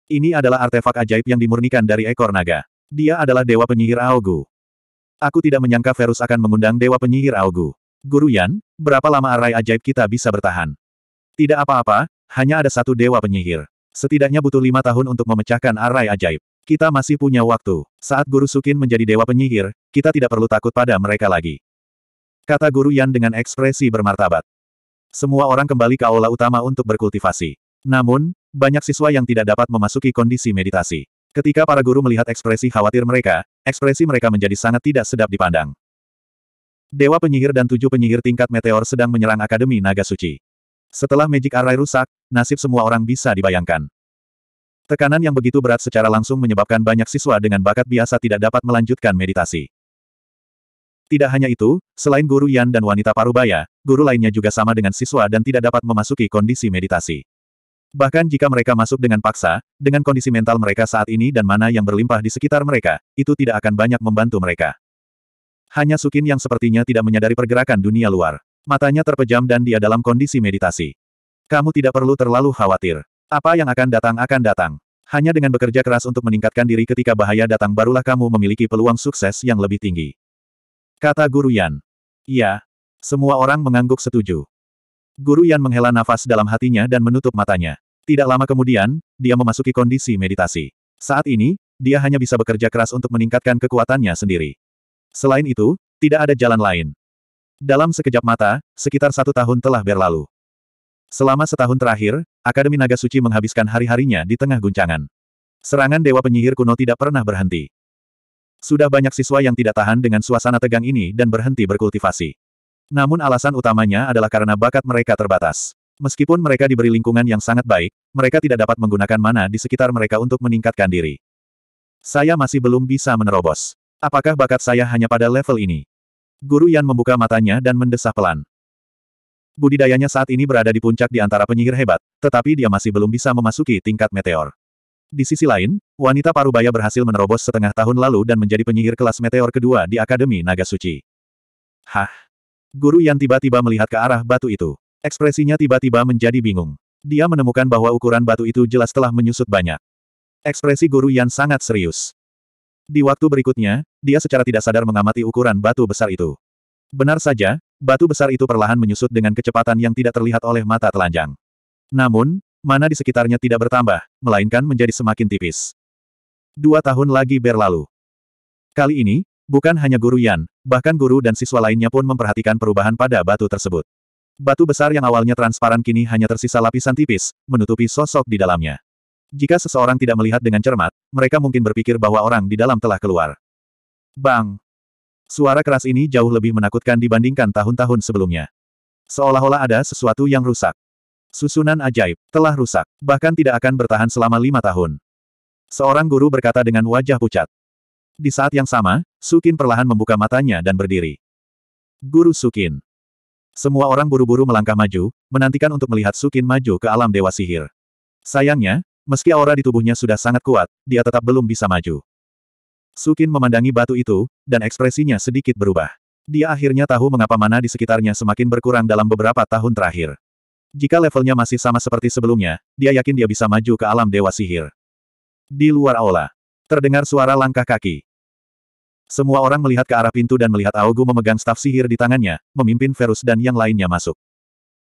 Ini adalah artefak ajaib yang dimurnikan dari ekor naga. Dia adalah Dewa Penyihir Aogu. Aku tidak menyangka Verus akan mengundang Dewa Penyihir Aogu. Guru Yan, berapa lama arai ajaib kita bisa bertahan? Tidak apa-apa, hanya ada satu Dewa Penyihir. Setidaknya butuh lima tahun untuk memecahkan arai ajaib. Kita masih punya waktu. Saat Guru Sukin menjadi Dewa Penyihir, kita tidak perlu takut pada mereka lagi. Kata Guru Yan dengan ekspresi bermartabat. Semua orang kembali ke aula utama untuk berkultivasi. Namun, banyak siswa yang tidak dapat memasuki kondisi meditasi. Ketika para guru melihat ekspresi khawatir mereka, ekspresi mereka menjadi sangat tidak sedap dipandang. Dewa penyihir dan tujuh penyihir tingkat meteor sedang menyerang Akademi Naga Suci. Setelah Magic Array rusak, nasib semua orang bisa dibayangkan. Tekanan yang begitu berat secara langsung menyebabkan banyak siswa dengan bakat biasa tidak dapat melanjutkan meditasi. Tidak hanya itu, selain guru Yan dan wanita parubaya, guru lainnya juga sama dengan siswa dan tidak dapat memasuki kondisi meditasi. Bahkan jika mereka masuk dengan paksa, dengan kondisi mental mereka saat ini dan mana yang berlimpah di sekitar mereka, itu tidak akan banyak membantu mereka. Hanya Sukin yang sepertinya tidak menyadari pergerakan dunia luar. Matanya terpejam dan dia dalam kondisi meditasi. Kamu tidak perlu terlalu khawatir. Apa yang akan datang akan datang. Hanya dengan bekerja keras untuk meningkatkan diri ketika bahaya datang barulah kamu memiliki peluang sukses yang lebih tinggi. Kata Guru Yan. Iya. Semua orang mengangguk setuju. Guru Yan menghela nafas dalam hatinya dan menutup matanya. Tidak lama kemudian, dia memasuki kondisi meditasi. Saat ini, dia hanya bisa bekerja keras untuk meningkatkan kekuatannya sendiri. Selain itu, tidak ada jalan lain. Dalam sekejap mata, sekitar satu tahun telah berlalu. Selama setahun terakhir, Akademi Naga Suci menghabiskan hari-harinya di tengah guncangan. Serangan Dewa Penyihir kuno tidak pernah berhenti. Sudah banyak siswa yang tidak tahan dengan suasana tegang ini dan berhenti berkultivasi. Namun alasan utamanya adalah karena bakat mereka terbatas. Meskipun mereka diberi lingkungan yang sangat baik, mereka tidak dapat menggunakan mana di sekitar mereka untuk meningkatkan diri. Saya masih belum bisa menerobos. Apakah bakat saya hanya pada level ini? Guru Yan membuka matanya dan mendesah pelan. Budidayanya saat ini berada di puncak di antara penyihir hebat, tetapi dia masih belum bisa memasuki tingkat meteor. Di sisi lain, wanita parubaya berhasil menerobos setengah tahun lalu dan menjadi penyihir kelas meteor kedua di Akademi Naga Suci. Hah? Guru Yan tiba-tiba melihat ke arah batu itu. Ekspresinya tiba-tiba menjadi bingung. Dia menemukan bahwa ukuran batu itu jelas telah menyusut banyak. Ekspresi guru Yan sangat serius. Di waktu berikutnya, dia secara tidak sadar mengamati ukuran batu besar itu. Benar saja, batu besar itu perlahan menyusut dengan kecepatan yang tidak terlihat oleh mata telanjang. Namun, mana di sekitarnya tidak bertambah, melainkan menjadi semakin tipis. Dua tahun lagi berlalu. Kali ini, bukan hanya guru Yan, bahkan guru dan siswa lainnya pun memperhatikan perubahan pada batu tersebut. Batu besar yang awalnya transparan kini hanya tersisa lapisan tipis, menutupi sosok di dalamnya. Jika seseorang tidak melihat dengan cermat, mereka mungkin berpikir bahwa orang di dalam telah keluar. Bang! Suara keras ini jauh lebih menakutkan dibandingkan tahun-tahun sebelumnya. Seolah-olah ada sesuatu yang rusak. Susunan ajaib, telah rusak, bahkan tidak akan bertahan selama lima tahun. Seorang guru berkata dengan wajah pucat. Di saat yang sama, Sukin perlahan membuka matanya dan berdiri. Guru Sukin. Semua orang buru-buru melangkah maju, menantikan untuk melihat Sukin maju ke alam dewa sihir. Sayangnya, meski aura di tubuhnya sudah sangat kuat, dia tetap belum bisa maju. Sukin memandangi batu itu, dan ekspresinya sedikit berubah. Dia akhirnya tahu mengapa mana di sekitarnya semakin berkurang dalam beberapa tahun terakhir. Jika levelnya masih sama seperti sebelumnya, dia yakin dia bisa maju ke alam dewa sihir. Di luar aula, terdengar suara langkah kaki. Semua orang melihat ke arah pintu dan melihat Augu memegang staf sihir di tangannya, memimpin Verus dan yang lainnya masuk.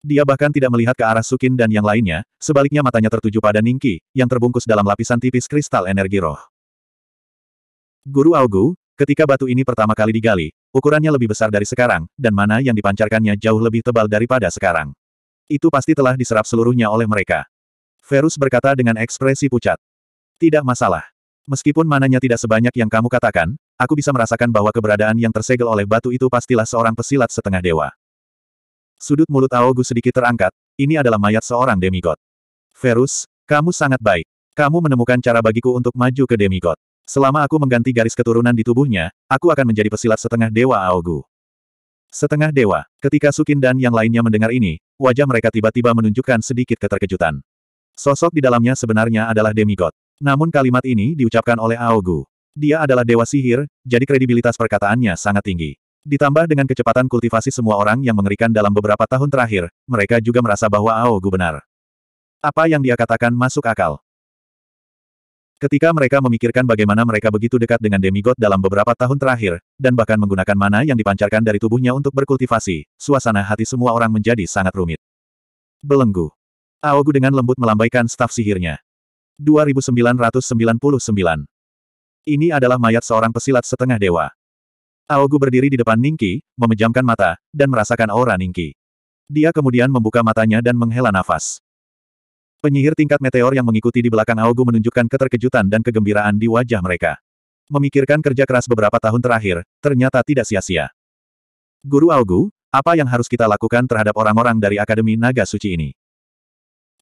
Dia bahkan tidak melihat ke arah Sukin dan yang lainnya, sebaliknya matanya tertuju pada Ningki, yang terbungkus dalam lapisan tipis kristal energi roh. Guru Augu, ketika batu ini pertama kali digali, ukurannya lebih besar dari sekarang, dan mana yang dipancarkannya jauh lebih tebal daripada sekarang. Itu pasti telah diserap seluruhnya oleh mereka. Verus berkata dengan ekspresi pucat. Tidak masalah. Meskipun mananya tidak sebanyak yang kamu katakan, aku bisa merasakan bahwa keberadaan yang tersegel oleh batu itu pastilah seorang pesilat setengah dewa. Sudut mulut Aogu sedikit terangkat, ini adalah mayat seorang demigod. Verus, kamu sangat baik. Kamu menemukan cara bagiku untuk maju ke demigod. Selama aku mengganti garis keturunan di tubuhnya, aku akan menjadi pesilat setengah dewa Aogu. Setengah dewa, ketika Sukin dan yang lainnya mendengar ini, wajah mereka tiba-tiba menunjukkan sedikit keterkejutan. Sosok di dalamnya sebenarnya adalah demigod. Namun kalimat ini diucapkan oleh Aogu. Dia adalah dewa sihir, jadi kredibilitas perkataannya sangat tinggi. Ditambah dengan kecepatan kultivasi semua orang yang mengerikan dalam beberapa tahun terakhir, mereka juga merasa bahwa Aogu benar. Apa yang dia katakan masuk akal. Ketika mereka memikirkan bagaimana mereka begitu dekat dengan demigod dalam beberapa tahun terakhir, dan bahkan menggunakan mana yang dipancarkan dari tubuhnya untuk berkultivasi, suasana hati semua orang menjadi sangat rumit. Belenggu. Aogu dengan lembut melambaikan staf sihirnya. 2999. Ini adalah mayat seorang pesilat setengah dewa. Aogu berdiri di depan Ningki, memejamkan mata, dan merasakan aura Ningki. Dia kemudian membuka matanya dan menghela nafas. Penyihir tingkat meteor yang mengikuti di belakang Aogu menunjukkan keterkejutan dan kegembiraan di wajah mereka. Memikirkan kerja keras beberapa tahun terakhir, ternyata tidak sia-sia. Guru Aogu, apa yang harus kita lakukan terhadap orang-orang dari Akademi Naga Suci ini?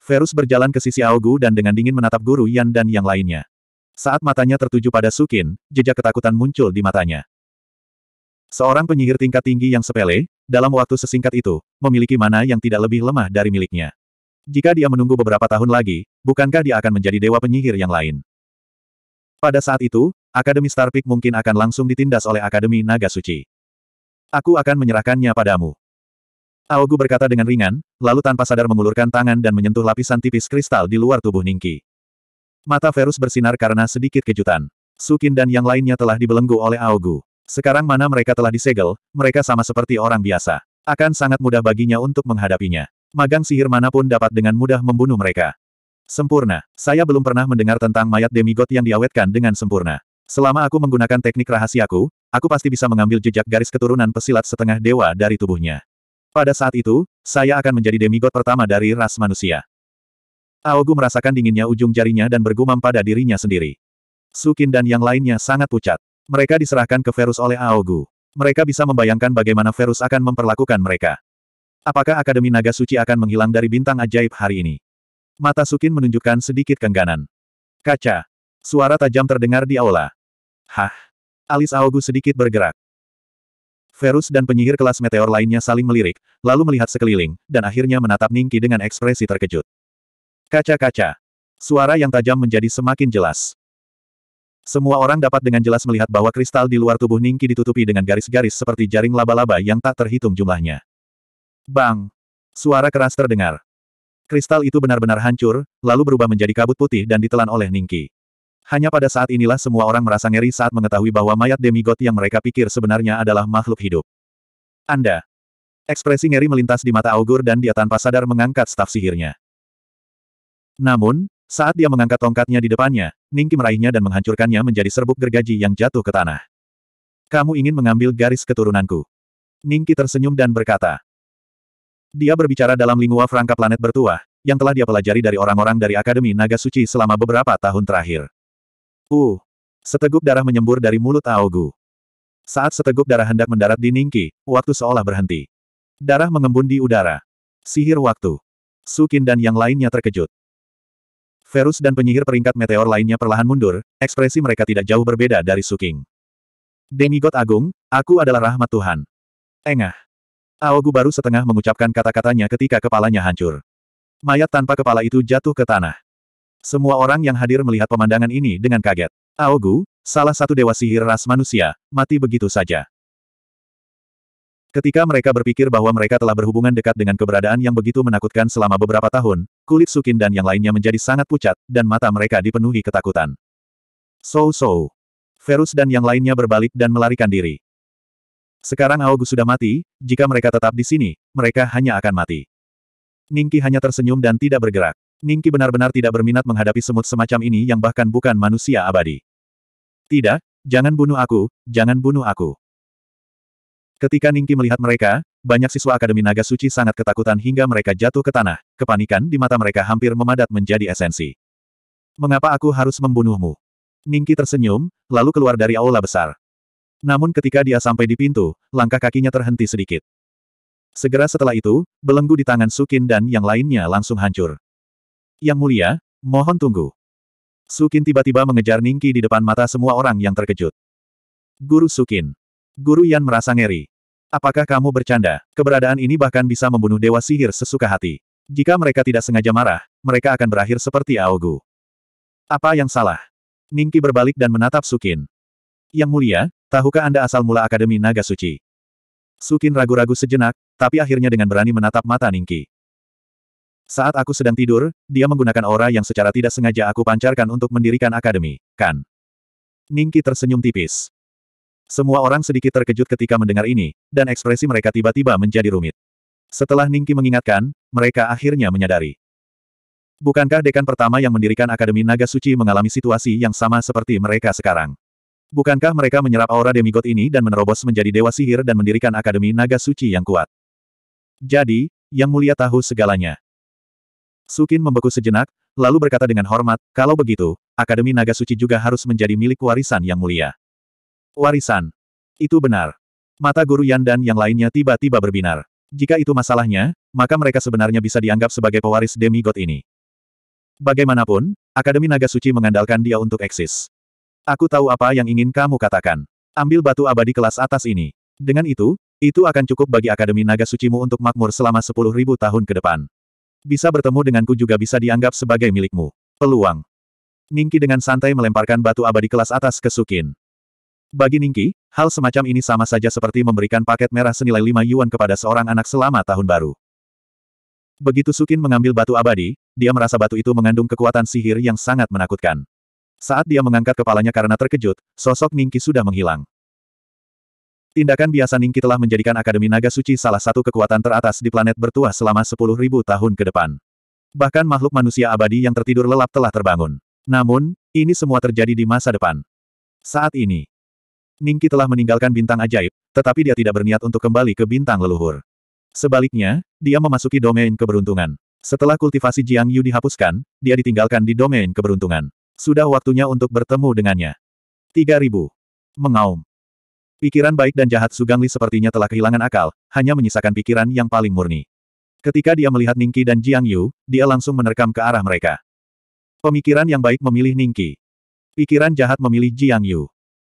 Verus berjalan ke sisi Aogu dan dengan dingin menatap Guru Yan dan yang lainnya. Saat matanya tertuju pada Sukin, jejak ketakutan muncul di matanya. Seorang penyihir tingkat tinggi yang sepele, dalam waktu sesingkat itu, memiliki mana yang tidak lebih lemah dari miliknya. Jika dia menunggu beberapa tahun lagi, bukankah dia akan menjadi dewa penyihir yang lain? Pada saat itu, Akademi Starpik mungkin akan langsung ditindas oleh Akademi Naga Suci. Aku akan menyerahkannya padamu. Aogu berkata dengan ringan, lalu tanpa sadar mengulurkan tangan dan menyentuh lapisan tipis kristal di luar tubuh Ningki. Mata Verus bersinar karena sedikit kejutan. Sukin dan yang lainnya telah dibelenggu oleh Aogu. Sekarang mana mereka telah disegel, mereka sama seperti orang biasa. Akan sangat mudah baginya untuk menghadapinya. Magang sihir manapun dapat dengan mudah membunuh mereka. Sempurna. Saya belum pernah mendengar tentang mayat demigod yang diawetkan dengan sempurna. Selama aku menggunakan teknik rahasiaku, aku pasti bisa mengambil jejak garis keturunan pesilat setengah dewa dari tubuhnya. Pada saat itu, saya akan menjadi demigod pertama dari ras manusia. Aogu merasakan dinginnya ujung jarinya dan bergumam pada dirinya sendiri. Sukin dan yang lainnya sangat pucat. Mereka diserahkan ke Verus oleh Aogu. Mereka bisa membayangkan bagaimana Verus akan memperlakukan mereka. Apakah Akademi Naga Suci akan menghilang dari bintang ajaib hari ini? Mata Sukin menunjukkan sedikit kengganan. Kaca. Suara tajam terdengar di aula. Hah? Alis Aogu sedikit bergerak. Verus dan penyihir kelas meteor lainnya saling melirik, lalu melihat sekeliling, dan akhirnya menatap Ningki dengan ekspresi terkejut. Kaca-kaca. Suara yang tajam menjadi semakin jelas. Semua orang dapat dengan jelas melihat bahwa kristal di luar tubuh Ningki ditutupi dengan garis-garis seperti jaring laba-laba yang tak terhitung jumlahnya. Bang! Suara keras terdengar. Kristal itu benar-benar hancur, lalu berubah menjadi kabut putih dan ditelan oleh Ningki. Hanya pada saat inilah semua orang merasa ngeri saat mengetahui bahwa mayat demigod yang mereka pikir sebenarnya adalah makhluk hidup. Anda. Ekspresi ngeri melintas di mata Augur dan dia tanpa sadar mengangkat staf sihirnya. Namun, saat dia mengangkat tongkatnya di depannya, Ningki meraihnya dan menghancurkannya menjadi serbuk gergaji yang jatuh ke tanah. Kamu ingin mengambil garis keturunanku. Ningki tersenyum dan berkata. Dia berbicara dalam lingua franca planet bertuah, yang telah dia pelajari dari orang-orang dari Akademi Naga Suci selama beberapa tahun terakhir. Uh! Seteguk darah menyembur dari mulut Aogu. Saat seteguk darah hendak mendarat di Ningki, waktu seolah berhenti. Darah mengembun di udara. Sihir waktu. Sukin dan yang lainnya terkejut. Verus dan penyihir peringkat meteor lainnya perlahan mundur, ekspresi mereka tidak jauh berbeda dari Suking. Demigod Agung, aku adalah rahmat Tuhan. Engah. Aogu baru setengah mengucapkan kata-katanya ketika kepalanya hancur. Mayat tanpa kepala itu jatuh ke tanah. Semua orang yang hadir melihat pemandangan ini dengan kaget. Aogu, salah satu dewa sihir ras manusia, mati begitu saja. Ketika mereka berpikir bahwa mereka telah berhubungan dekat dengan keberadaan yang begitu menakutkan selama beberapa tahun, kulit Sukin dan yang lainnya menjadi sangat pucat, dan mata mereka dipenuhi ketakutan. So-so. Verus dan yang lainnya berbalik dan melarikan diri. Sekarang Aogu sudah mati, jika mereka tetap di sini, mereka hanya akan mati. Ningki hanya tersenyum dan tidak bergerak. Ningki benar-benar tidak berminat menghadapi semut semacam ini yang bahkan bukan manusia abadi. Tidak, jangan bunuh aku, jangan bunuh aku. Ketika Ningki melihat mereka, banyak siswa Akademi Naga Suci sangat ketakutan hingga mereka jatuh ke tanah, kepanikan di mata mereka hampir memadat menjadi esensi. Mengapa aku harus membunuhmu? Ningki tersenyum, lalu keluar dari aula besar. Namun ketika dia sampai di pintu, langkah kakinya terhenti sedikit. Segera setelah itu, belenggu di tangan Sukin dan yang lainnya langsung hancur. Yang mulia, mohon tunggu. Sukin tiba-tiba mengejar Ningki di depan mata semua orang yang terkejut. Guru Sukin. Guru Yan merasa ngeri. Apakah kamu bercanda? Keberadaan ini bahkan bisa membunuh dewa sihir sesuka hati. Jika mereka tidak sengaja marah, mereka akan berakhir seperti Aogu. Apa yang salah? Ningki berbalik dan menatap Sukin. Yang mulia, tahukah Anda asal mula Akademi Naga Suci? Sukin ragu-ragu sejenak, tapi akhirnya dengan berani menatap mata Ningki. Saat aku sedang tidur, dia menggunakan aura yang secara tidak sengaja aku pancarkan untuk mendirikan akademi, kan? Ningki tersenyum tipis. Semua orang sedikit terkejut ketika mendengar ini, dan ekspresi mereka tiba-tiba menjadi rumit. Setelah Ningki mengingatkan, mereka akhirnya menyadari. Bukankah dekan pertama yang mendirikan Akademi Naga Suci mengalami situasi yang sama seperti mereka sekarang? Bukankah mereka menyerap aura demigod ini dan menerobos menjadi dewa sihir dan mendirikan Akademi Naga Suci yang kuat? Jadi, Yang Mulia tahu segalanya. Sukin membeku sejenak, lalu berkata dengan hormat, kalau begitu, Akademi Naga Suci juga harus menjadi milik warisan yang mulia. Warisan. Itu benar. Mata Guru Yan dan yang lainnya tiba-tiba berbinar. Jika itu masalahnya, maka mereka sebenarnya bisa dianggap sebagai pewaris demi god ini. Bagaimanapun, Akademi Naga Suci mengandalkan dia untuk eksis. Aku tahu apa yang ingin kamu katakan. Ambil batu abadi kelas atas ini. Dengan itu, itu akan cukup bagi Akademi Naga Sucimu untuk makmur selama 10.000 tahun ke depan bisa bertemu denganku juga bisa dianggap sebagai milikmu. Peluang. Ningki dengan santai melemparkan batu abadi kelas atas ke Sukin. Bagi Ningki, hal semacam ini sama saja seperti memberikan paket merah senilai 5 yuan kepada seorang anak selama tahun baru. Begitu Sukin mengambil batu abadi, dia merasa batu itu mengandung kekuatan sihir yang sangat menakutkan. Saat dia mengangkat kepalanya karena terkejut, sosok Ningki sudah menghilang. Tindakan biasa Ningki telah menjadikan Akademi Naga Suci salah satu kekuatan teratas di planet bertuah selama 10.000 tahun ke depan. Bahkan makhluk manusia abadi yang tertidur lelap telah terbangun. Namun, ini semua terjadi di masa depan. Saat ini, Ningki telah meninggalkan bintang ajaib, tetapi dia tidak berniat untuk kembali ke bintang leluhur. Sebaliknya, dia memasuki domain keberuntungan. Setelah kultivasi Jiang Yu dihapuskan, dia ditinggalkan di domain keberuntungan. Sudah waktunya untuk bertemu dengannya. 3000. Mengaum. Pikiran baik dan jahat Sugangli sepertinya telah kehilangan akal, hanya menyisakan pikiran yang paling murni. Ketika dia melihat Ningki dan Jiang Yu, dia langsung menerkam ke arah mereka. Pemikiran yang baik memilih Ningki. Pikiran jahat memilih Jiang Yu.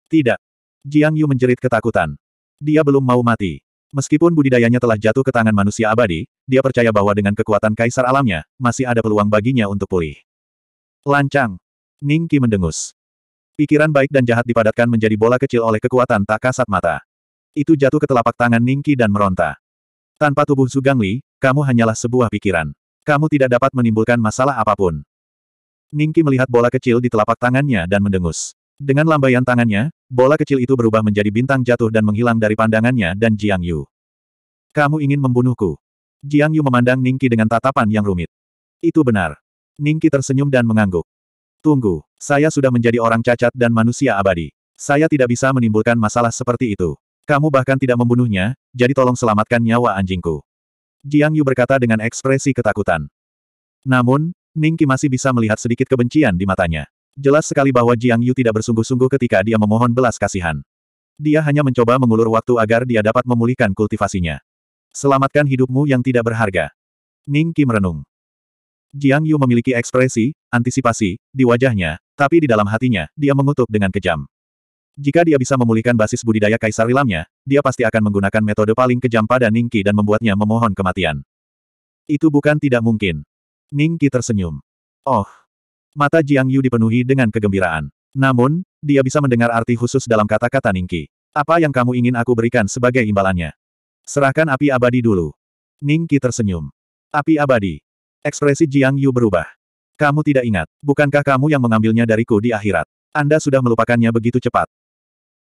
Tidak. Jiang Yu menjerit ketakutan. Dia belum mau mati. Meskipun budidayanya telah jatuh ke tangan manusia abadi, dia percaya bahwa dengan kekuatan kaisar alamnya, masih ada peluang baginya untuk pulih. Lancang. Ningki mendengus. Pikiran baik dan jahat dipadatkan menjadi bola kecil oleh kekuatan tak kasat mata. Itu jatuh ke telapak tangan Ningki dan meronta. Tanpa tubuh Sugangli, kamu hanyalah sebuah pikiran. Kamu tidak dapat menimbulkan masalah apapun. Ningki melihat bola kecil di telapak tangannya dan mendengus. Dengan lambaian tangannya, bola kecil itu berubah menjadi bintang jatuh dan menghilang dari pandangannya dan Jiang Yu. Kamu ingin membunuhku. Jiang Yu memandang Ningki dengan tatapan yang rumit. Itu benar. Ningki tersenyum dan mengangguk. Tunggu. Saya sudah menjadi orang cacat dan manusia abadi. Saya tidak bisa menimbulkan masalah seperti itu. Kamu bahkan tidak membunuhnya, jadi tolong selamatkan nyawa anjingku. Jiang Yu berkata dengan ekspresi ketakutan. Namun, Ning Ningki masih bisa melihat sedikit kebencian di matanya. Jelas sekali bahwa Jiang Yu tidak bersungguh-sungguh ketika dia memohon belas kasihan. Dia hanya mencoba mengulur waktu agar dia dapat memulihkan kultivasinya. Selamatkan hidupmu yang tidak berharga. Ning Ningki merenung. Jiang Yu memiliki ekspresi, antisipasi, di wajahnya, tapi di dalam hatinya, dia mengutuk dengan kejam. Jika dia bisa memulihkan basis budidaya kaisar rilamnya, dia pasti akan menggunakan metode paling kejam pada Ningki dan membuatnya memohon kematian. Itu bukan tidak mungkin. Ningki tersenyum. Oh! Mata Jiang Yu dipenuhi dengan kegembiraan. Namun, dia bisa mendengar arti khusus dalam kata-kata Ningki. Apa yang kamu ingin aku berikan sebagai imbalannya? Serahkan api abadi dulu. Ningki tersenyum. Api abadi. Ekspresi Jiang Yu berubah. Kamu tidak ingat, bukankah kamu yang mengambilnya dariku di akhirat? Anda sudah melupakannya begitu cepat.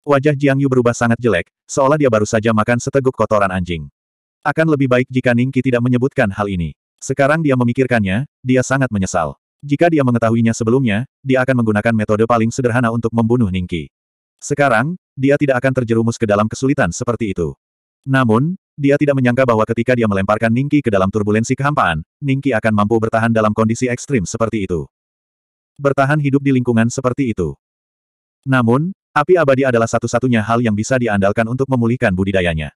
Wajah Jiang Yu berubah sangat jelek, seolah dia baru saja makan seteguk kotoran anjing. Akan lebih baik jika Ning Qi tidak menyebutkan hal ini. Sekarang dia memikirkannya, dia sangat menyesal. Jika dia mengetahuinya sebelumnya, dia akan menggunakan metode paling sederhana untuk membunuh Ning Qi. Sekarang, dia tidak akan terjerumus ke dalam kesulitan seperti itu. Namun, dia tidak menyangka bahwa ketika dia melemparkan Ningki ke dalam turbulensi kehampaan, Ningki akan mampu bertahan dalam kondisi ekstrim seperti itu. Bertahan hidup di lingkungan seperti itu. Namun, api abadi adalah satu-satunya hal yang bisa diandalkan untuk memulihkan budidayanya.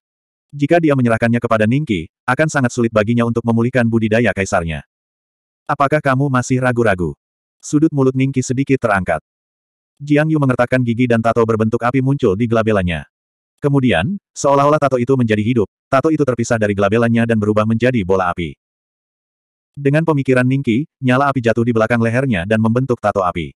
Jika dia menyerahkannya kepada Ningki, akan sangat sulit baginya untuk memulihkan budidaya kaisarnya. Apakah kamu masih ragu-ragu? Sudut mulut Ningki sedikit terangkat. Jiang Yu mengertakkan gigi dan tato berbentuk api muncul di gelabelannya. Kemudian, seolah-olah tato itu menjadi hidup, tato itu terpisah dari gelabelannya dan berubah menjadi bola api. Dengan pemikiran Ningki, nyala api jatuh di belakang lehernya dan membentuk tato api.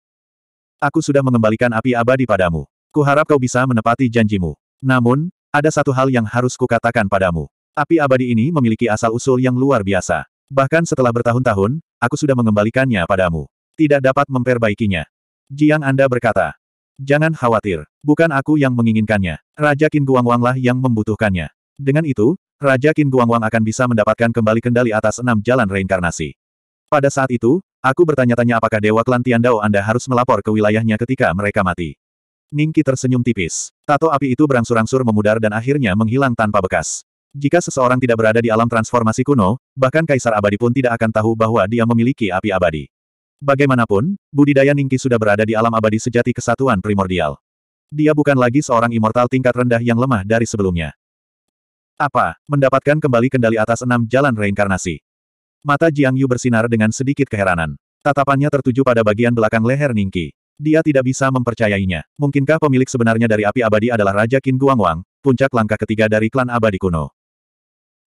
Aku sudah mengembalikan api abadi padamu. Kuharap kau bisa menepati janjimu. Namun, ada satu hal yang harus kukatakan padamu. Api abadi ini memiliki asal-usul yang luar biasa. Bahkan setelah bertahun-tahun, aku sudah mengembalikannya padamu. Tidak dapat memperbaikinya. Jiang Anda berkata, Jangan khawatir, bukan aku yang menginginkannya. Raja Qin Guangwanglah yang membutuhkannya. Dengan itu, Raja Qin Guangwang akan bisa mendapatkan kembali kendali atas enam jalan reinkarnasi. Pada saat itu, aku bertanya-tanya apakah Dewa Klan Tiandao Anda harus melapor ke wilayahnya ketika mereka mati. Ningki tersenyum tipis. Tato api itu berangsur-angsur memudar dan akhirnya menghilang tanpa bekas. Jika seseorang tidak berada di alam transformasi kuno, bahkan Kaisar Abadi pun tidak akan tahu bahwa dia memiliki api abadi. Bagaimanapun, budidaya Ningki sudah berada di alam abadi sejati kesatuan primordial. Dia bukan lagi seorang immortal tingkat rendah yang lemah dari sebelumnya. Apa? Mendapatkan kembali kendali atas enam jalan reinkarnasi. Mata Jiang Yu bersinar dengan sedikit keheranan. Tatapannya tertuju pada bagian belakang leher Ningki. Dia tidak bisa mempercayainya. Mungkinkah pemilik sebenarnya dari api abadi adalah Raja Qin Guangwang, puncak langkah ketiga dari klan abadi kuno?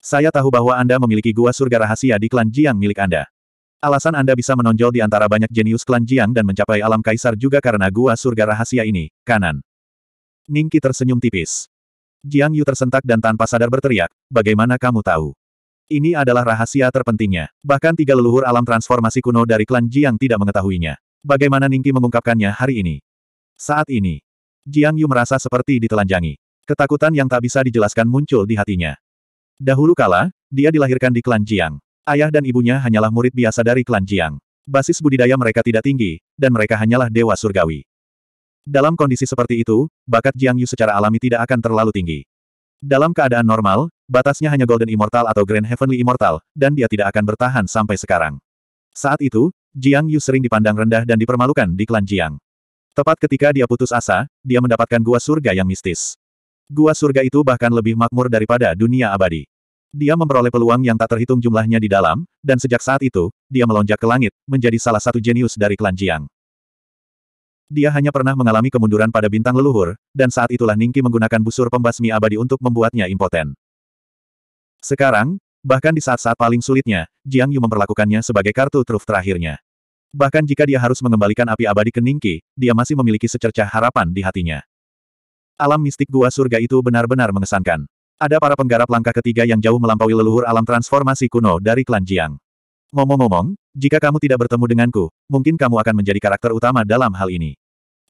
Saya tahu bahwa Anda memiliki gua surga rahasia di klan Jiang milik Anda. Alasan Anda bisa menonjol di antara banyak jenius klan Jiang dan mencapai alam kaisar juga karena gua surga rahasia ini, kanan. Ningki tersenyum tipis. Jiang Yu tersentak dan tanpa sadar berteriak, bagaimana kamu tahu? Ini adalah rahasia terpentingnya. Bahkan tiga leluhur alam transformasi kuno dari klan Jiang tidak mengetahuinya. Bagaimana Ningki mengungkapkannya hari ini? Saat ini, Jiang Yu merasa seperti ditelanjangi. Ketakutan yang tak bisa dijelaskan muncul di hatinya. Dahulu kala, dia dilahirkan di klan Jiang. Ayah dan ibunya hanyalah murid biasa dari klan Jiang. Basis budidaya mereka tidak tinggi, dan mereka hanyalah dewa surgawi. Dalam kondisi seperti itu, bakat Jiang Yu secara alami tidak akan terlalu tinggi. Dalam keadaan normal, batasnya hanya Golden Immortal atau Grand Heavenly Immortal, dan dia tidak akan bertahan sampai sekarang. Saat itu, Jiang Yu sering dipandang rendah dan dipermalukan di klan Jiang. Tepat ketika dia putus asa, dia mendapatkan gua surga yang mistis. Gua surga itu bahkan lebih makmur daripada dunia abadi. Dia memperoleh peluang yang tak terhitung jumlahnya di dalam, dan sejak saat itu, dia melonjak ke langit, menjadi salah satu jenius dari klan Jiang. Dia hanya pernah mengalami kemunduran pada bintang leluhur, dan saat itulah Ningki menggunakan busur pembasmi abadi untuk membuatnya impoten. Sekarang, bahkan di saat-saat paling sulitnya, Jiang Yu memperlakukannya sebagai kartu truf terakhirnya. Bahkan jika dia harus mengembalikan api abadi ke Ningki, dia masih memiliki secercah harapan di hatinya. Alam mistik gua surga itu benar-benar mengesankan. Ada para penggarap langkah ketiga yang jauh melampaui leluhur alam transformasi kuno dari klan Jiang. Ngomong-ngomong, jika kamu tidak bertemu denganku, mungkin kamu akan menjadi karakter utama dalam hal ini.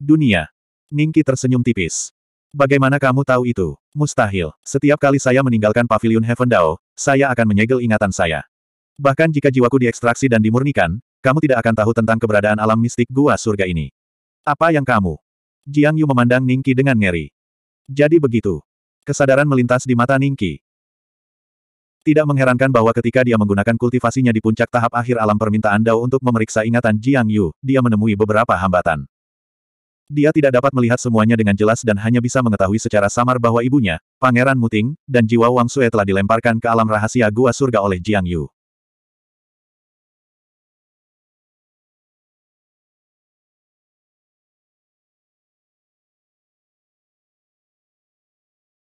Dunia. Ningki tersenyum tipis. Bagaimana kamu tahu itu? Mustahil. Setiap kali saya meninggalkan pavilion Heaven Dao, saya akan menyegel ingatan saya. Bahkan jika jiwaku diekstraksi dan dimurnikan, kamu tidak akan tahu tentang keberadaan alam mistik gua surga ini. Apa yang kamu? Jiang Yu memandang Ningki dengan ngeri. Jadi begitu. Kesadaran melintas di mata Ningki. Tidak mengherankan bahwa ketika dia menggunakan kultivasinya di puncak tahap akhir alam permintaan Dao untuk memeriksa ingatan Jiang Yu, dia menemui beberapa hambatan. Dia tidak dapat melihat semuanya dengan jelas dan hanya bisa mengetahui secara samar bahwa ibunya, Pangeran Muting, dan jiwa Wang Sue telah dilemparkan ke alam rahasia gua surga oleh Jiang Yu.